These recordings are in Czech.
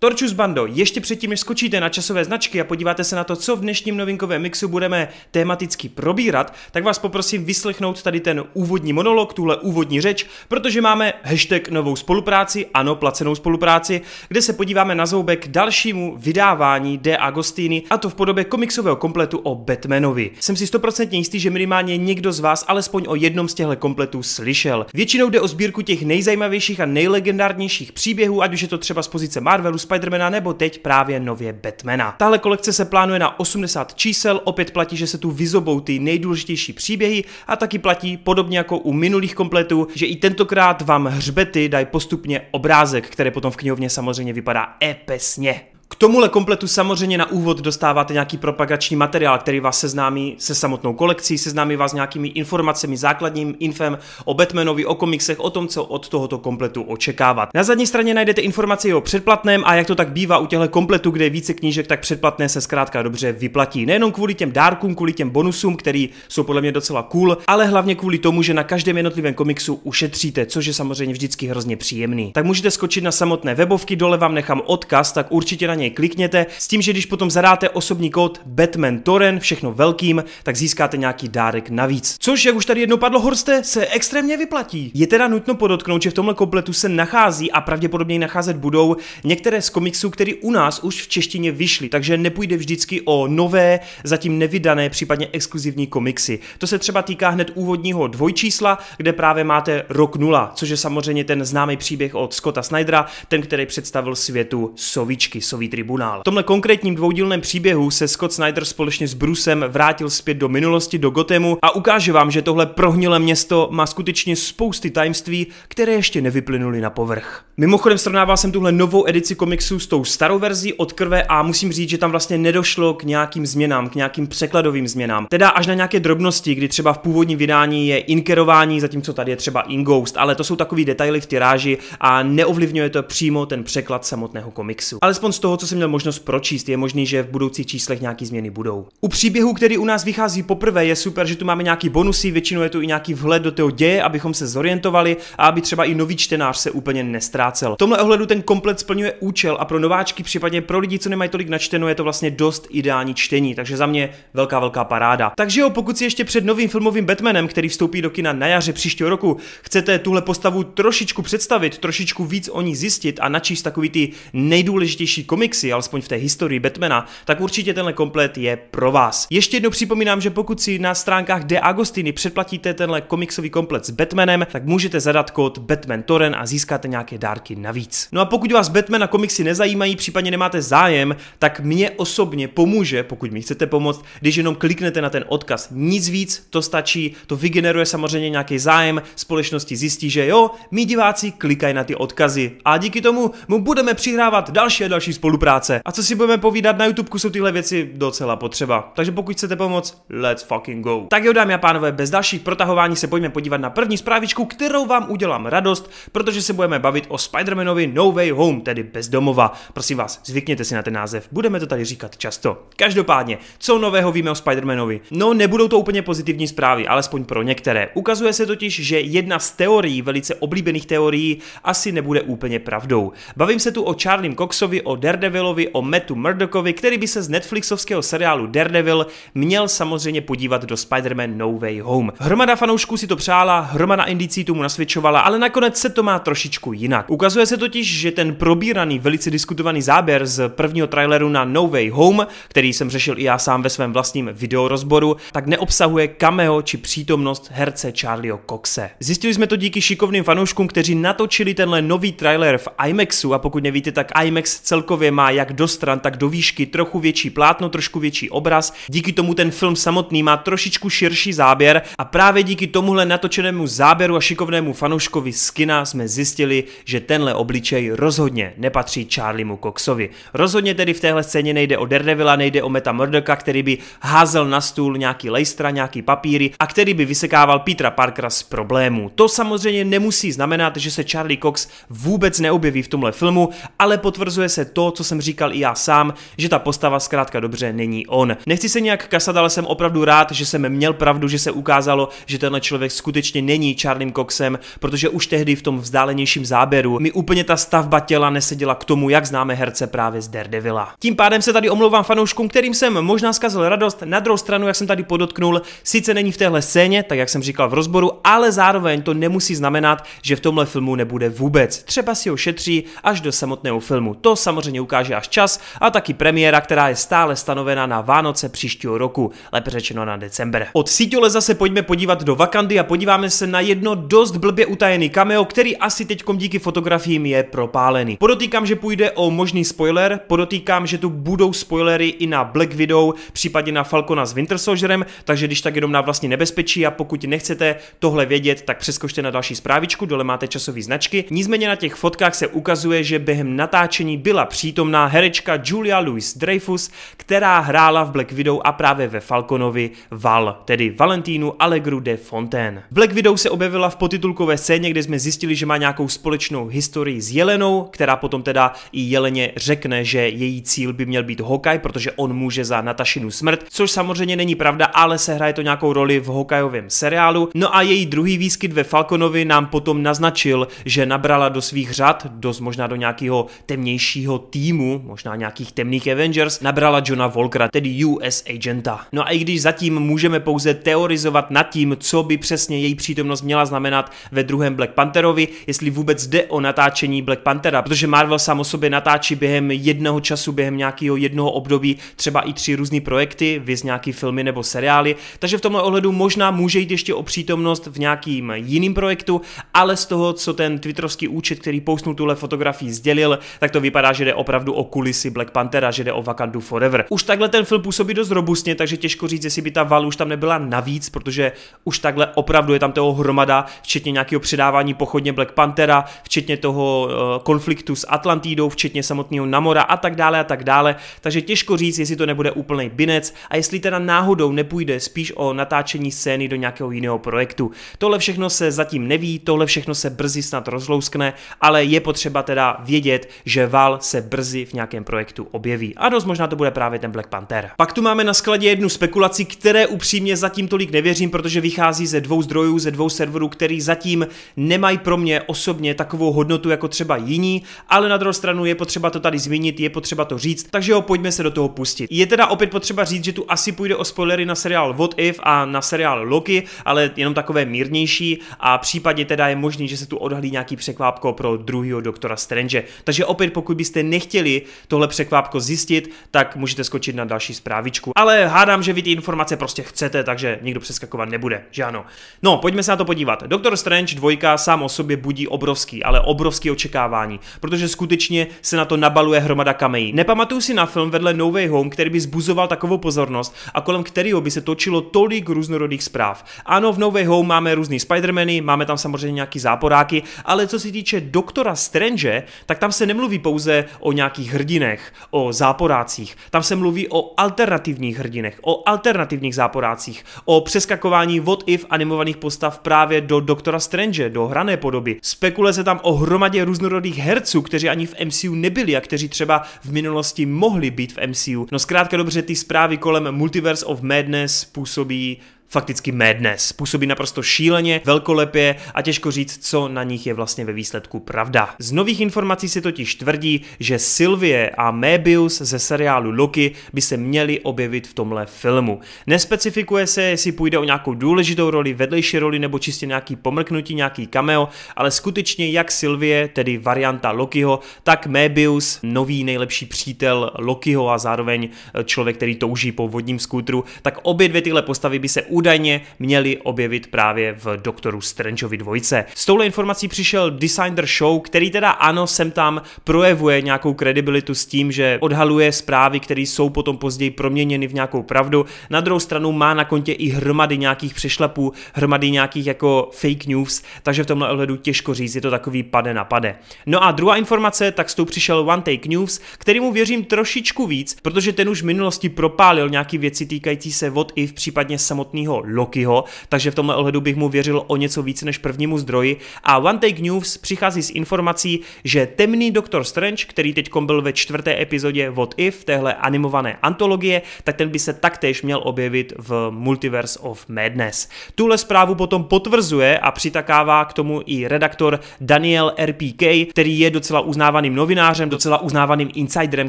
Torčus Bando, ještě předtím, než skočíte na časové značky a podíváte se na to, co v dnešním novinkovém mixu budeme tematicky probírat, tak vás poprosím vyslechnout tady ten úvodní monolog, tuhle úvodní řeč, protože máme hashtag novou spolupráci, ano, placenou spolupráci, kde se podíváme na zoubek dalšímu vydávání De Agostini, a to v podobě komiksového kompletu o Batmanovi. Jsem si stoprocentně jistý, že minimálně někdo z vás alespoň o jednom z těchto kompletů slyšel. Většinou jde o sbírku těch nejzajímavějších a nejlegendárnějších příběhů, ať už je to třeba z pozice Marvelu, Spidermana nebo teď právě nově Batmana. Tahle kolekce se plánuje na 80 čísel, opět platí, že se tu vyzobou ty nejdůležitější příběhy a taky platí, podobně jako u minulých kompletů, že i tentokrát vám hřbety dají postupně obrázek, který potom v knihovně samozřejmě vypadá epesně. K tomuhle kompletu samozřejmě na úvod dostáváte nějaký propagační materiál, který vás seznámí se samotnou kolekcí, seznámí vás nějakými informacemi, základním infem o Batmanovi, o komiksech, o tom, co od tohoto kompletu očekávat. Na zadní straně najdete informaci o předplatném a jak to tak bývá u těchto kompletu, kde je více knížek, tak předplatné se zkrátka dobře vyplatí. Nejenom kvůli těm dárkům, kvůli těm bonusům, který jsou podle mě docela cool, ale hlavně kvůli tomu, že na každém jednotlivém komiksu ušetříte, což je samozřejmě vždycky hrozně příjemný. Tak můžete skočit na samotné webovky, dole vám nechám odkaz, tak určitě na něj klikněte s tím, že když potom zadáte osobní kód Batman Toren, všechno velkým, tak získáte nějaký dárek navíc. Což, jak už tady jedno padlo Horste, se extrémně vyplatí. Je teda nutno podotknout, že v tomhle kompletu se nachází a pravděpodobně nacházet budou některé z komiksů, které u nás už v češtině vyšly, takže nepůjde vždycky o nové, zatím nevydané, případně exkluzivní komiksy. To se třeba týká hned úvodního dvojčísla, kde právě máte rok nula, což je samozřejmě ten známý příběh od Scotta Snydera, ten, který představil světu sovičky, soví tribunál. V tomhle konkrétním dvoudílném příběhu se Scott Snyder společně s Brucem vrátil zpět do minulosti do Gotemu a ukáže vám, že tohle prohnilé město má skutečně spousty tajemství, které ještě nevyplynuly na povrch. Mimochodem srovnával jsem tuhle novou edici komiksu s tou starou verzí od krve a musím říct, že tam vlastně nedošlo k nějakým změnám, k nějakým překladovým změnám. Teda až na nějaké drobnosti, kdy třeba v původním vydání je inkerování, zatímco tady je třeba Ingoust, ale to jsou takový detaily v tiráži a neovlivňuje to přímo ten překlad samotného komiksu. Alespoň z toho, co jsem měl možnost pročíst, je možný, že v budoucích číslech nějaký změny budou. U příběhu, který u nás vychází poprvé, je super, že tu máme nějaký bonusy, většinou je tu i nějaký vhled do toho děje, abychom se zorientovali a aby třeba i nový čtenář se úplně nestrácel. V tomhle ohledu ten komplet splňuje účel a pro nováčky, případně pro lidi, co nemají tolik načteno, je to vlastně dost ideální čtení, takže za mě velká, velká paráda. Takže jo, pokud si ještě před novým filmovým Batmanem, který vstoupí do kina na jaře příštího roku, chcete tuhle postavu trošičku představit, trošičku víc o ní zjistit a načíst takový ty nejdůležitější komiky, komiksy, alespoň v té historii Batmana, tak určitě tenhle komplet je pro vás. Ještě jednou připomínám, že pokud si na stránkách De Agostini předplatíte tenhle komiksový komplet s Batmanem, tak můžete zadat kód Batman Toren a získáte nějaké dárky navíc. No a pokud vás Batman a komiksy nezajímají, případně nemáte zájem, tak mě osobně pomůže, pokud mi chcete pomoct, když jenom kliknete na ten odkaz. Nic víc, to stačí, to vygeneruje samozřejmě nějaký zájem, společnosti zjistí, že jo, mý diváci klikají na ty odkazy a díky tomu mu budeme přihrávat další a další spolu spolupráce. A co si budeme povídat, na YouTube jsou tyhle věci docela potřeba. Takže pokud chcete pomoct, let's fucking go. Tak jo, dámy a pánové, bez dalších protahování se pojďme podívat na první zprávičku, kterou vám udělám radost, protože se budeme bavit o Spider-Manovi No Way Home, tedy bezdomova. Prosím vás, zvykněte si na ten název, budeme to tady říkat často. Každopádně, co nového víme o Spider-Manovi? No, nebudou to úplně pozitivní zprávy, alespoň pro některé. Ukazuje se totiž, že jedna z teorií, velice oblíbených teorií, asi nebude úplně pravdou. Bavím se tu o Charlie Coxovi, o Derde Daredevilovi o Metu Murdochovi, který by se z Netflixovského seriálu Daredevil měl samozřejmě podívat do Spider-Man No Way Home. Hromada fanoušků si to přála, hromada indicí tomu nasvědčovala, ale nakonec se to má trošičku jinak. Ukazuje se totiž, že ten probíraný, velice diskutovaný záběr z prvního traileru na No Way Home, který jsem řešil i já sám ve svém vlastním videorozboru, tak neobsahuje cameo či přítomnost herce Charlieho Coxe. Zjistili jsme to díky šikovným fanouškům, kteří natočili tenhle nový trailer v IMAXu a pokud nevíte, tak IMAX celkově celkově má jak do stran, tak do výšky trochu větší plátno, trošku větší obraz. Díky tomu ten film samotný má trošičku širší záběr a právě díky tomuhle natočenému záběru a šikovnému fanouškovi Skina jsme zjistili, že tenhle obličej rozhodně nepatří Charliemu Coxovi. Rozhodně tedy v téhle scéně nejde o Daredevila, nejde o Meta Murdoka, který by házel na stůl nějaký lejstra, nějaký papíry a který by vysekával Petra Parkera z problémů. To samozřejmě nemusí znamenat, že se Charlie Cox vůbec neobjeví v tomhle filmu, ale potvrzuje se to, co jsem říkal i já sám, že ta postava zkrátka dobře není on. Nechci se nějak kasat, ale jsem opravdu rád, že jsem měl pravdu, že se ukázalo, že tenhle člověk skutečně není Charlie Coxem, protože už tehdy v tom vzdálenějším záběru mi úplně ta stavba těla neseděla k tomu, jak známe herce právě z Daredevila. Tím pádem se tady omlouvám fanouškům, kterým jsem možná zkazil radost. Na druhou stranu, jak jsem tady podotknul, sice není v téhle scéně, tak jak jsem říkal v rozboru, ale zároveň to nemusí znamenat, že v tomhle filmu nebude vůbec. Třeba si ho šetří až do samotného filmu. To samozřejmě ukáže až čas, a taky premiéra, která je stále stanovena na Vánoce příštího roku, lépe řečeno na december. Od Sítole zase pojďme podívat do Vakandy a podíváme se na jedno dost blbě utajený cameo, který asi teďkom díky fotografiím je propálený. Podotýkám, že půjde o možný spoiler, podotýkám, že tu budou spoilery i na Black Widow, případně na Falcona s Winter Soldierem, takže když tak jenom na vlastně nebezpečí a pokud nechcete tohle vědět, tak přeskočte na další zprávičku, dole máte časové značky. Nicméně na těch fotkách se ukazuje, že během natáčení byla přítomná přítomná herečka Julia Louis-Dreyfus, která hrála v Black Widow a právě ve Falconovi Val, tedy Valentínu Allegru de Fontaine. Black Widow se objevila v potitulkové scéně, kde jsme zjistili, že má nějakou společnou historii s Jelenou, která potom teda i Jeleně řekne, že její cíl by měl být Hokaj, protože on může za Natašinu smrt, což samozřejmě není pravda, ale se hraje to nějakou roli v Hokajovém seriálu. No a její druhý výskyt ve Falconovi nám potom naznačil, že nabrala do svých řad, dost možná do nějakého temnějšího týmu, týmu, možná nějakých temných Avengers, nabrala Johna Volkera, tedy US agenta. No a i když zatím můžeme pouze teorizovat nad tím, co by přesně její přítomnost měla znamenat ve druhém Black Pantherovi, jestli vůbec jde o natáčení Black Panthera, protože Marvel sám o sobě natáčí během jednoho času, během nějakého jednoho období, třeba i tři různé projekty, viz nějaký filmy nebo seriály, takže v tomhle ohledu možná může jít ještě o přítomnost v nějakým jiným projektu, ale z toho, co ten twitterovský účet, který pousnul tuhle fotografii, sdělil, tak to vypadá, že jde opravdu opravdu o kulisy Black Panthera, že jde o Wakandu Forever. Už takhle ten film působí dost robustně, takže těžko říct, jestli by ta val už tam nebyla navíc, protože už takhle opravdu je tam toho hromada, včetně nějakého předávání pochodně Black Panthera, včetně toho eh, konfliktu s Atlantidou, včetně samotného Namora a tak dále a tak dále. Takže těžko říct, jestli to nebude úplný binec a jestli teda náhodou nepůjde spíš o natáčení scény do nějakého jiného projektu. Tohle všechno se zatím neví, tohle všechno se brzy snad rozlouskne, ale je potřeba teda vědět, že Val se brzy brzy v nějakém projektu objeví. A dost možná to bude právě ten Black Panther. Pak tu máme na skladě jednu spekulaci, které upřímně zatím tolik nevěřím, protože vychází ze dvou zdrojů, ze dvou serverů, který zatím nemají pro mě osobně takovou hodnotu jako třeba jiní, ale na druhou stranu je potřeba to tady zmínit, je potřeba to říct, takže jo, pojďme se do toho pustit. Je teda opět potřeba říct, že tu asi půjde o spoilery na seriál What If a na seriál Loki, ale jenom takové mírnější a případně teda je možný, že se tu odhalí nějaký překvápko pro druhého doktora Strange. Takže opět, pokud byste nechtěli chtěli tohle překvápko zjistit, tak můžete skočit na další zprávičku. Ale hádám, že vy ty informace prostě chcete, takže nikdo přeskakovat nebude, že ano. No, pojďme se na to podívat. Doktor Strange 2 sám o sobě budí obrovský, ale obrovský očekávání, protože skutečně se na to nabaluje hromada kamejí. Nepamatuju si na film vedle No Way Home, který by zbuzoval takovou pozornost a kolem kterého by se točilo tolik různorodých zpráv. Ano, v No Way Home máme různý Spidermany, máme tam samozřejmě nějaký záporáky, ale co se týče Doktora Strange, tak tam se nemluví pouze o nějakých hrdinech, o záporácích, tam se mluví o alternativních hrdinech, o alternativních záporácích, o přeskakování what if animovaných postav právě do Doktora Strange, do hrané podoby. Spekuluje se tam o hromadě různorodých herců, kteří ani v MCU nebyli a kteří třeba v minulosti mohli být v MCU. No zkrátka dobře, ty zprávy kolem Multiverse of Madness působí fakticky madness. Působí naprosto šíleně, velkolepě a těžko říct, co na nich je vlastně ve výsledku pravda. Z nových informací se totiž tvrdí, že Sylvie a Möbius ze seriálu Loki by se měli objevit v tomhle filmu. Nespecifikuje se, jestli půjde o nějakou důležitou roli, vedlejší roli nebo čistě nějaký pomrknutí, nějaký cameo, ale skutečně jak Sylvie, tedy varianta Lokiho, tak Möbius, nový nejlepší přítel Lokiho a zároveň člověk, který touží po vodním skútru, tak obě dvě tyhle postavy by se údajně měli objevit právě v Doktoru Strangeovi dvojce. S touhle informací přišel Designer Show, který teda ano, sem tam projevuje nějakou kredibilitu s tím, že odhaluje zprávy, které jsou potom později proměněny v nějakou pravdu. Na druhou stranu má na kontě i hromady nějakých přešlapů, hromady nějakých jako fake news, takže v tomhle ohledu těžko říct, je to takový pade na pade. No a druhá informace, tak s tou přišel One Take News, kterýmu věřím trošičku víc, protože ten už v minulosti propálil nějaký věci týkající se what if, případně samotného prvního Lokiho, takže v tomhle ohledu bych mu věřil o něco více než prvnímu zdroji. A One Take News přichází s informací, že temný doktor Strange, který teď byl ve čtvrté epizodě What If, téhle animované antologie, tak ten by se taktéž měl objevit v Multiverse of Madness. Tuhle zprávu potom potvrzuje a přitakává k tomu i redaktor Daniel RPK, který je docela uznávaným novinářem, docela uznávaným insiderem,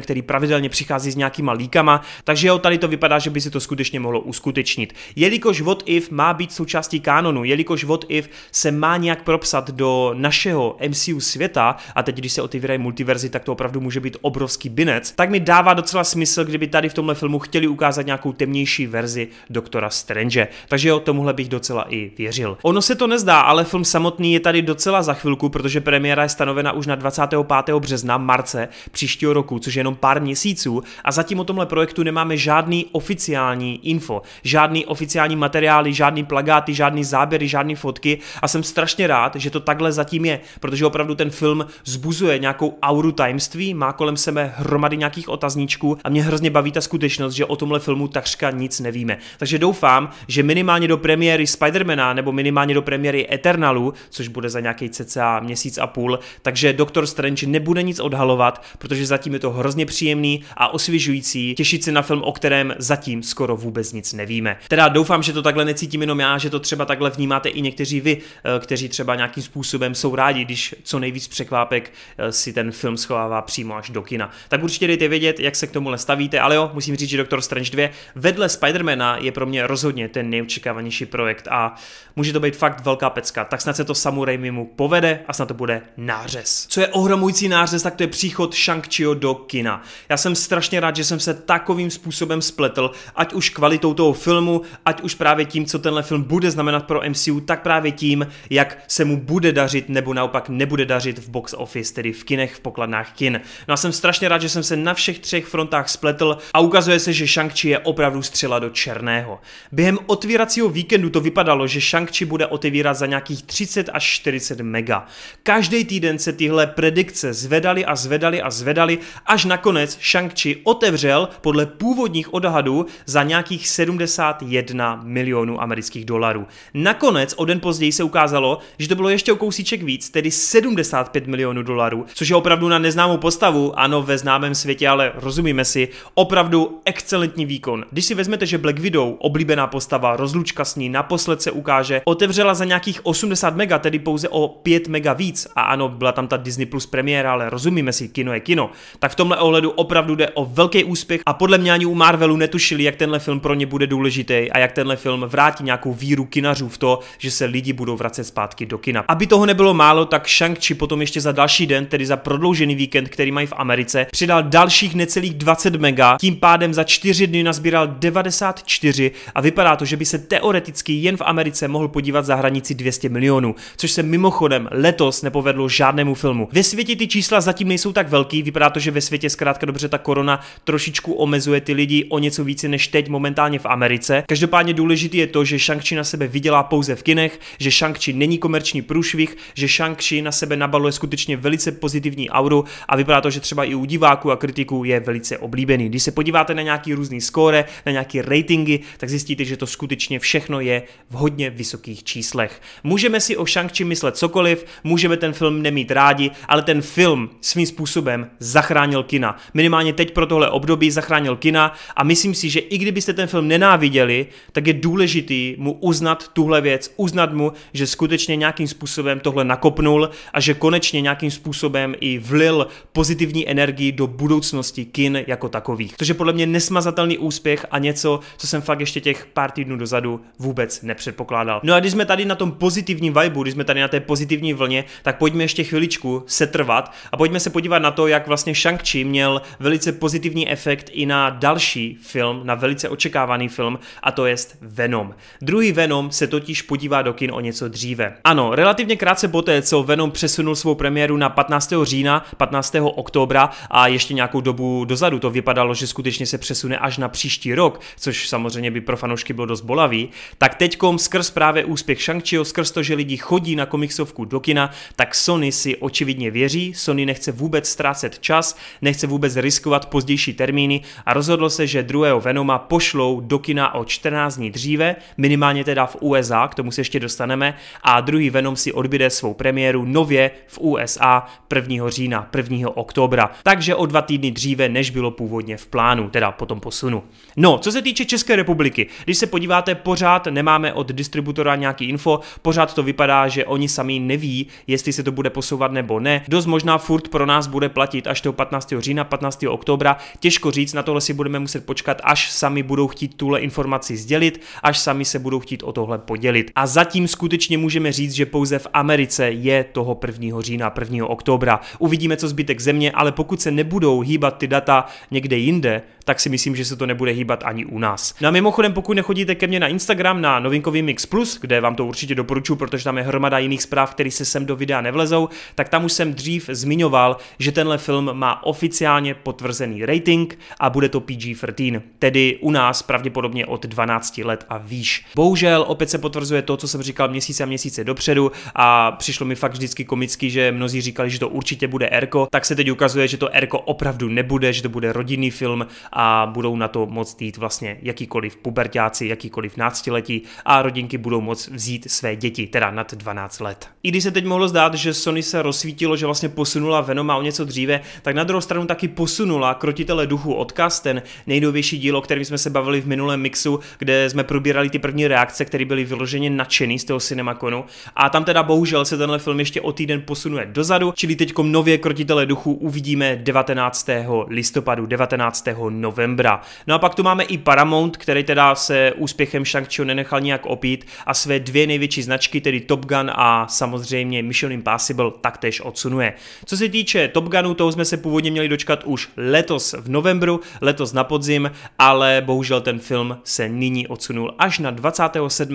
který pravidelně přichází s nějakýma líkama, takže jo, tady to vypadá, že by se to skutečně mohlo uskutečnit. Jelikož jelikož What If má být součástí kanonu, jelikož What If se má nějak propsat do našeho MCU světa, a teď když se otevírají multiverzy, tak to opravdu může být obrovský binec, tak mi dává docela smysl, kdyby tady v tomhle filmu chtěli ukázat nějakou temnější verzi Doktora Strange. Takže o tomuhle bych docela i věřil. Ono se to nezdá, ale film samotný je tady docela za chvilku, protože premiéra je stanovena už na 25. března, marce příštího roku, což je jenom pár měsíců a zatím o tomhle projektu nemáme žádný oficiální info, žádný oficiální materiály, žádný plagáty, žádný záběry, žádné fotky a jsem strašně rád, že to takhle zatím je, protože opravdu ten film zbuzuje nějakou auru tajemství, má kolem sebe hromady nějakých otazníčků a mě hrozně baví ta skutečnost, že o tomhle filmu takřka nic nevíme. Takže doufám, že minimálně do premiéry Spidermana nebo minimálně do premiéry Eternalu, což bude za nějaký cca měsíc a půl, takže Doctor Strange nebude nic odhalovat, protože zatím je to hrozně příjemný a osvěžující těšit se na film, o kterém zatím skoro vůbec nic nevíme. Teda doufám, že že to takhle necítím jenom já, že to třeba takhle vnímáte i někteří vy, eh, kteří třeba nějakým způsobem jsou rádi, když co nejvíc překvápek eh, si ten film schovává přímo až do kina. Tak určitě dejte vědět, jak se k tomu stavíte, ale jo, musím říct, že Doctor Strange 2 vedle Spidermana je pro mě rozhodně ten nejočekávanější projekt a může to být fakt velká pecka, tak snad se to samurai mimo povede a snad to bude nářez. Co je ohromující nářez, tak to je příchod shang do kina. Já jsem strašně rád, že jsem se takovým způsobem spletl, ať už kvalitou toho filmu, ať už už právě tím, co tenhle film bude znamenat pro MCU, tak právě tím, jak se mu bude dařit nebo naopak nebude dařit v box office, tedy v kinech, v pokladnách kin. No a jsem strašně rád, že jsem se na všech třech frontách spletl a ukazuje se, že Shang-Chi je opravdu střela do černého. Během otvíracího víkendu to vypadalo, že Shang-Chi bude otevírat za nějakých 30 až 40 mega. Každý týden se tyhle predikce zvedaly a zvedaly a zvedaly, až nakonec Shang-Chi otevřel podle původních odhadů za nějakých 71 milionů amerických dolarů. Nakonec o den později se ukázalo, že to bylo ještě o kousíček víc, tedy 75 milionů dolarů, což je opravdu na neznámou postavu, ano ve známém světě, ale rozumíme si, opravdu excelentní výkon. Když si vezmete, že Black Widow, oblíbená postava, rozlučka s ní naposled se ukáže, otevřela za nějakých 80 mega, tedy pouze o 5 mega víc. A ano, byla tam ta Disney Plus premiéra, ale rozumíme si, kino je kino. Tak v tomhle ohledu opravdu jde o velký úspěch a podle mě ani u Marvelu netušili, jak tenhle film pro ně bude důležitý a jak ten tenhle film vrátí nějakou víru kinařů v to, že se lidi budou vracet zpátky do kina. Aby toho nebylo málo, tak Shang-Chi potom ještě za další den, tedy za prodloužený víkend, který mají v Americe, přidal dalších necelých 20 mega, tím pádem za 4 dny nazbíral 94 a vypadá to, že by se teoreticky jen v Americe mohl podívat za hranici 200 milionů, což se mimochodem letos nepovedlo žádnému filmu. Ve světě ty čísla zatím nejsou tak velký, vypadá to, že ve světě zkrátka dobře ta korona trošičku omezuje ty lidi o něco více než teď momentálně v Americe. Každopádně důležité je to, že shang na sebe vydělá pouze v kinech, že shang není komerční průšvih, že shang na sebe nabaluje skutečně velice pozitivní auru a vypadá to, že třeba i u diváků a kritiků je velice oblíbený. Když se podíváte na nějaký různý skóre, na nějaké ratingy, tak zjistíte, že to skutečně všechno je v hodně vysokých číslech. Můžeme si o shang myslet cokoliv, můžeme ten film nemít rádi, ale ten film svým způsobem zachránil kina. Minimálně teď pro tohle období zachránil kina a myslím si, že i kdybyste ten film nenáviděli, tak je důležitý mu uznat tuhle věc, uznat mu, že skutečně nějakým způsobem tohle nakopnul a že konečně nějakým způsobem i vlil pozitivní energii do budoucnosti kin jako takových. Což je podle mě nesmazatelný úspěch a něco, co jsem fakt ještě těch pár týdnů dozadu vůbec nepředpokládal. No a když jsme tady na tom pozitivním vibu, když jsme tady na té pozitivní vlně, tak pojďme ještě chviličku setrvat a pojďme se podívat na to, jak vlastně Shang-Chi měl velice pozitivní efekt i na další film, na velice očekávaný film, a to jest Venom. Druhý Venom se totiž podívá do kin o něco dříve. Ano, relativně krátce poté, co Venom přesunul svou premiéru na 15. října, 15. oktobra a ještě nějakou dobu dozadu to vypadalo, že skutečně se přesune až na příští rok, což samozřejmě by pro fanoušky bylo dost bolavý, tak teďkom skrz právě úspěch shang skrz to, že lidi chodí na komiksovku do kina, tak Sony si očividně věří, Sony nechce vůbec ztrácet čas, nechce vůbec riskovat pozdější termíny a rozhodlo se, že druhého Venoma pošlou do kina o 14 dní nejdříve, dříve, minimálně teda v USA, k tomu se ještě dostaneme, a druhý Venom si odbíde svou premiéru nově v USA 1. října, 1. oktobra, takže o dva týdny dříve, než bylo původně v plánu, teda po tom posunu. No, co se týče České republiky, když se podíváte, pořád nemáme od distributora nějaký info, pořád to vypadá, že oni sami neví, jestli se to bude posouvat nebo ne. Dost možná furt pro nás bude platit až do 15. října, 15. oktobra. Těžko říct, na tohle si budeme muset počkat, až sami budou chtít tuhle informaci sdělit až sami se budou chtít o tohle podělit. A zatím skutečně můžeme říct, že pouze v Americe je toho 1. října, 1. oktobra. Uvidíme, co zbytek země, ale pokud se nebudou hýbat ty data někde jinde, tak si myslím, že se to nebude hýbat ani u nás. No a mimochodem, pokud nechodíte ke mně na Instagram na novinkový Mix Plus, kde vám to určitě doporučuji, protože tam je hromada jiných zpráv, které se sem do videa nevlezou, tak tam už jsem dřív zmiňoval, že tenhle film má oficiálně potvrzený rating a bude to PG-13, tedy u nás pravděpodobně od 12 let let a výš. Bohužel opět se potvrzuje to, co jsem říkal měsíce a měsíce dopředu a přišlo mi fakt vždycky komicky, že mnozí říkali, že to určitě bude Erko, tak se teď ukazuje, že to Erko opravdu nebude, že to bude rodinný film a budou na to moc jít vlastně jakýkoliv pubertáci, jakýkoliv náctiletí a rodinky budou moc vzít své děti, teda nad 12 let. I když se teď mohlo zdát, že Sony se rozsvítilo, že vlastně posunula Venoma o něco dříve, tak na druhou stranu taky posunula Krotitele duchu odkaz, ten nejnovější dílo, o kterém jsme se bavili v minulém mixu, kde jsme probírali ty první reakce, které byly vyloženě nadšený z toho Cinemakonu. A tam teda bohužel se tenhle film ještě o týden posunuje dozadu, čili teď nově Krotitele duchu uvidíme 19. listopadu, 19. novembra. No a pak tu máme i Paramount, který teda se úspěchem shang nenechal nijak opít a své dvě největší značky, tedy Top Gun a samozřejmě Mission Impossible, taktéž odsunuje. Co se týče Top Gunu, toho jsme se původně měli dočkat už letos v novembru, letos na podzim, ale bohužel ten film se nyní od odsunul až na 27.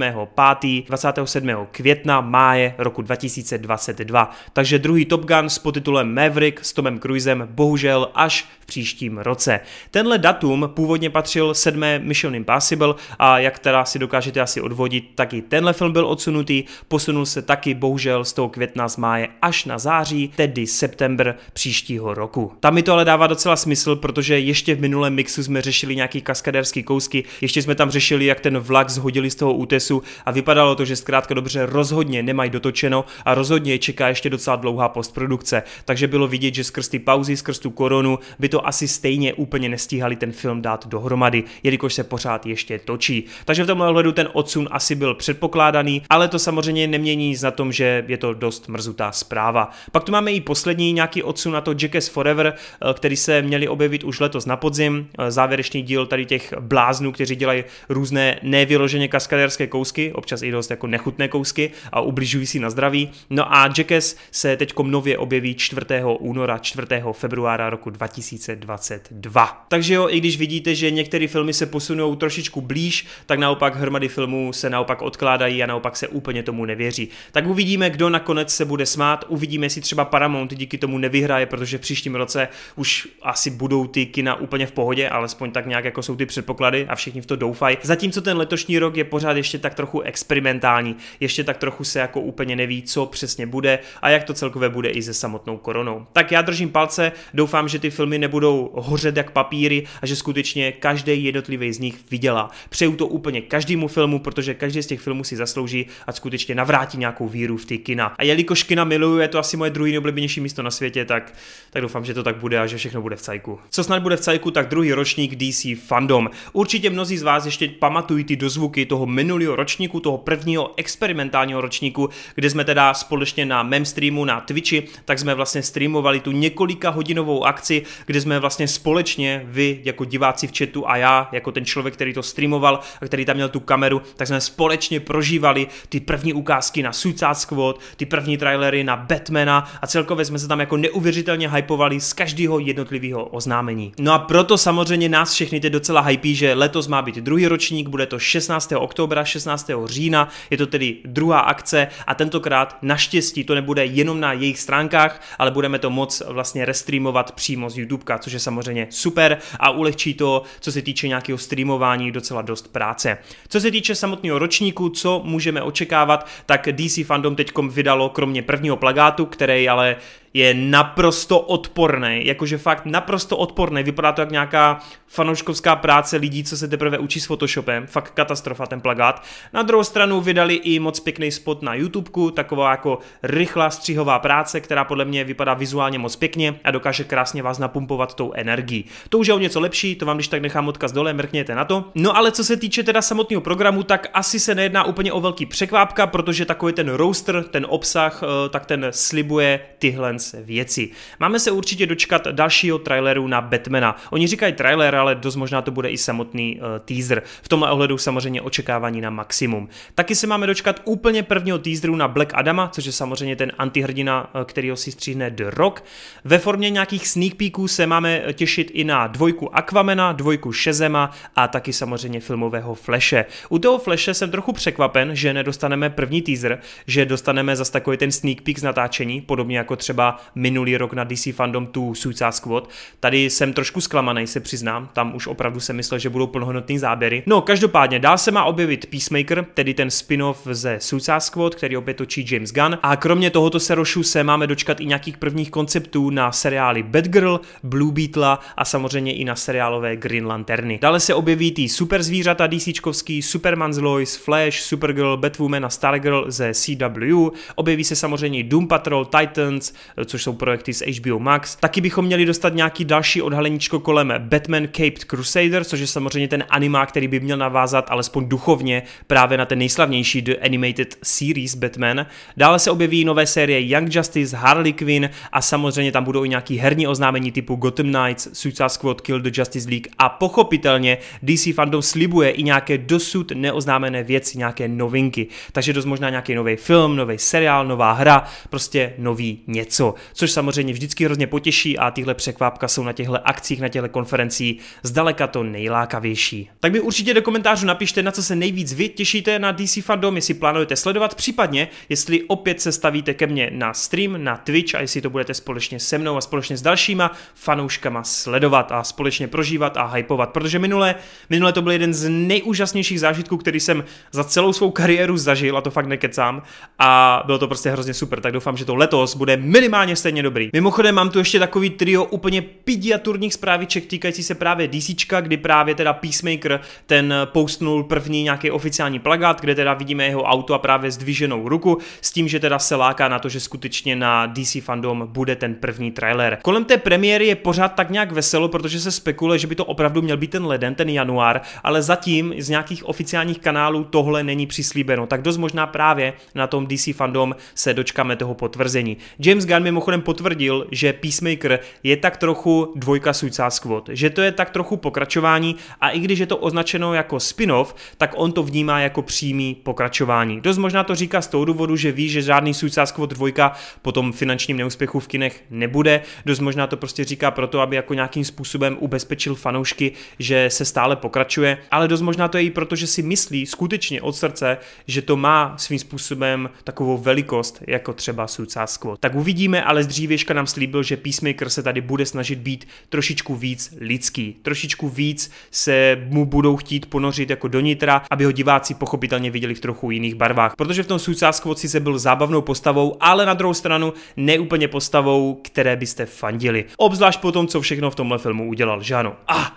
5. 27. května máje roku 2022. Takže druhý Top Gun s podtitulem Maverick s Tomem Cruisem bohužel až v příštím roce. Tenhle datum původně patřil 7. Mission Impossible a jak teda si dokážete asi odvodit, tak i tenhle film byl odsunutý, posunul se taky bohužel z toho května z máje až na září, tedy september příštího roku. Tam mi to ale dává docela smysl, protože ještě v minulém mixu jsme řešili nějaký kaskadérský kousky, ještě jsme tam řešili, jak jak ten vlak zhodili z toho útesu a vypadalo to, že zkrátka dobře rozhodně nemají dotočeno a rozhodně je čeká ještě docela dlouhá postprodukce. Takže bylo vidět, že skrz ty pauzy, skrz tu koronu by to asi stejně úplně nestíhali ten film dát dohromady, jelikož se pořád ještě točí. Takže v tomhle ohledu ten odsun asi byl předpokládaný, ale to samozřejmě nemění nic na tom, že je to dost mrzutá zpráva. Pak tu máme i poslední nějaký odsun na to Jackass Forever, eh, který se měli objevit už letos na podzim, eh, závěrečný díl tady těch bláznů, kteří dělají různé nevyloženě kaskadérské kousky, občas i dost jako nechutné kousky a ubližují si na zdraví. No a Jackass se teď nově objeví 4. února, 4. februára roku 2022. Takže jo, i když vidíte, že některé filmy se posunou trošičku blíž, tak naopak hromady filmů se naopak odkládají a naopak se úplně tomu nevěří. Tak uvidíme, kdo nakonec se bude smát, uvidíme, jestli třeba Paramount díky tomu nevyhraje, protože v příštím roce už asi budou ty kina úplně v pohodě, alespoň tak nějak jako jsou ty předpoklady a všichni v to doufají. Zatím Zatímco ten letošní rok je pořád ještě tak trochu experimentální, ještě tak trochu se jako úplně neví, co přesně bude a jak to celkově bude i se samotnou koronou. Tak já držím palce, doufám, že ty filmy nebudou hořet jak papíry a že skutečně každý jednotlivý z nich vydělá. Přeju to úplně každému filmu, protože každý z těch filmů si zaslouží a skutečně navrátí nějakou víru v ty kina. A jelikož kina miluju, je to asi moje druhý nejoblíbenější místo na světě, tak, tak doufám, že to tak bude a že všechno bude v cajku. Co snad bude v cajku, tak druhý ročník DC Fandom. Určitě mnozí z vás ještě pamatují pamatují ty dozvuky toho minulého ročníku, toho prvního experimentálního ročníku, kde jsme teda společně na mém streamu na Twitchi, tak jsme vlastně streamovali tu několika hodinovou akci, kde jsme vlastně společně, vy jako diváci v chatu a já jako ten člověk, který to streamoval a který tam měl tu kameru, tak jsme společně prožívali ty první ukázky na Suicide Squad, ty první trailery na Batmana a celkově jsme se tam jako neuvěřitelně hypovali z každého jednotlivého oznámení. No a proto samozřejmě nás všechny ty docela hypí, že letos má být druhý ročník, bude to 16. oktobra, 16. října, je to tedy druhá akce a tentokrát naštěstí to nebude jenom na jejich stránkách, ale budeme to moc vlastně restreamovat přímo z YouTubeka, což je samozřejmě super a ulehčí to, co se týče nějakého streamování, docela dost práce. Co se týče samotného ročníku, co můžeme očekávat, tak DC Fandom teď vydalo kromě prvního plagátu, který ale je naprosto odporný, jakože fakt naprosto odporný. Vypadá to jak nějaká fanouškovská práce lidí, co se teprve učí s Photoshopem. Fakt katastrofa ten plagát. Na druhou stranu vydali i moc pěkný spot na YouTubeku, taková jako rychlá střihová práce, která podle mě vypadá vizuálně moc pěkně a dokáže krásně vás napumpovat tou energií. To už je o něco lepší, to vám když tak nechám odkaz dole, mrkněte na to. No ale co se týče teda samotného programu, tak asi se nejedná úplně o velký překvápka, protože takový ten roaster, ten obsah, eh, tak ten slibuje tyhle konec Máme se určitě dočkat dalšího traileru na Batmana. Oni říkají trailer, ale dost možná to bude i samotný uh, teaser. V tomhle ohledu samozřejmě očekávání na maximum. Taky se máme dočkat úplně prvního teaseru na Black Adama, což je samozřejmě ten antihrdina, eh, ho si stříhne The Rock. Ve formě nějakých sneak peeků se máme eh, těšit i na dvojku Aquamena, dvojku Shazema a taky samozřejmě filmového Flashe. U toho Flashe jsem trochu překvapen, že nedostaneme první teaser, že dostaneme zase takový ten sneak peek z natáčení, podobně jako třeba minulý rok na DC Fandom tu Suicide Squad. Tady jsem trošku zklamaný, se přiznám, tam už opravdu jsem myslel, že budou plnohodnotné záběry. No, každopádně, dál se má objevit Peacemaker, tedy ten spin-off ze Suicide Squad, který opět točí James Gunn. A kromě tohoto serošu se máme dočkat i nějakých prvních konceptů na seriály Batgirl, Blue Beetle a samozřejmě i na seriálové Green Lanterny. Dále se objeví ty super zvířata DCčkovský, Superman's Lois, Flash, Supergirl, Batwoman a Stargirl ze CW. Objeví se samozřejmě Doom Patrol, Titans, což jsou projekty z HBO Max. Taky bychom měli dostat nějaký další odhaleníčko kolem Batman Caped Crusader, což je samozřejmě ten anima, který by měl navázat alespoň duchovně právě na ten nejslavnější The Animated Series Batman. Dále se objeví nové série Young Justice, Harley Quinn a samozřejmě tam budou i nějaký herní oznámení typu Gotham Knights, Suicide Squad, Kill the Justice League a pochopitelně DC fandom slibuje i nějaké dosud neoznámené věci, nějaké novinky. Takže dost možná nějaký nový film, nový seriál, nová hra, prostě nový něco což samozřejmě vždycky hrozně potěší a tyhle překvápka jsou na těchto akcích, na těchto konferencí zdaleka to nejlákavější. Tak mi určitě do komentářů napište, na co se nejvíc vy těšíte na DC fandom, jestli plánujete sledovat, případně jestli opět se stavíte ke mně na stream, na Twitch a jestli to budete společně se mnou a společně s dalšíma fanouškama sledovat a společně prožívat a hypovat, protože minule, minule to byl jeden z nejúžasnějších zážitků, který jsem za celou svou kariéru zažil a to fakt nekecám a bylo to prostě hrozně super, tak doufám, že to letos bude minimálně minimálně stejně dobrý. Mimochodem mám tu ještě takový trio úplně pidiaturních zprávíček týkající se právě DC, kdy právě teda Peacemaker ten postnul první nějaký oficiální plagát, kde teda vidíme jeho auto a právě zdviženou ruku s tím, že teda se láká na to, že skutečně na DC fandom bude ten první trailer. Kolem té premiéry je pořád tak nějak veselo, protože se spekuluje, že by to opravdu měl být ten leden, ten január, ale zatím z nějakých oficiálních kanálů tohle není přislíbeno. Tak dost možná právě na tom DC fandom se dočkáme toho potvrzení. James Gunn mimochodem potvrdil, že Peacemaker je tak trochu dvojka Suicide Squad, že to je tak trochu pokračování a i když je to označeno jako spin-off, tak on to vnímá jako přímý pokračování. Dost možná to říká z toho důvodu, že ví, že žádný Suicide Squad dvojka po tom finančním neúspěchu v kinech nebude, dost možná to prostě říká proto, aby jako nějakým způsobem ubezpečil fanoušky, že se stále pokračuje, ale dost možná to je i proto, že si myslí skutečně od srdce, že to má svým způsobem takovou velikost jako třeba Suicide Squad. Tak uvidíme, uvidíme, ale z dřívěžka nám slíbil, že Peacemaker se tady bude snažit být trošičku víc lidský. Trošičku víc se mu budou chtít ponořit jako do nitra, aby ho diváci pochopitelně viděli v trochu jiných barvách. Protože v tom Suicide se byl zábavnou postavou, ale na druhou stranu neúplně postavou, které byste fandili. Obzvlášť po tom, co všechno v tomhle filmu udělal, že ano? Ah,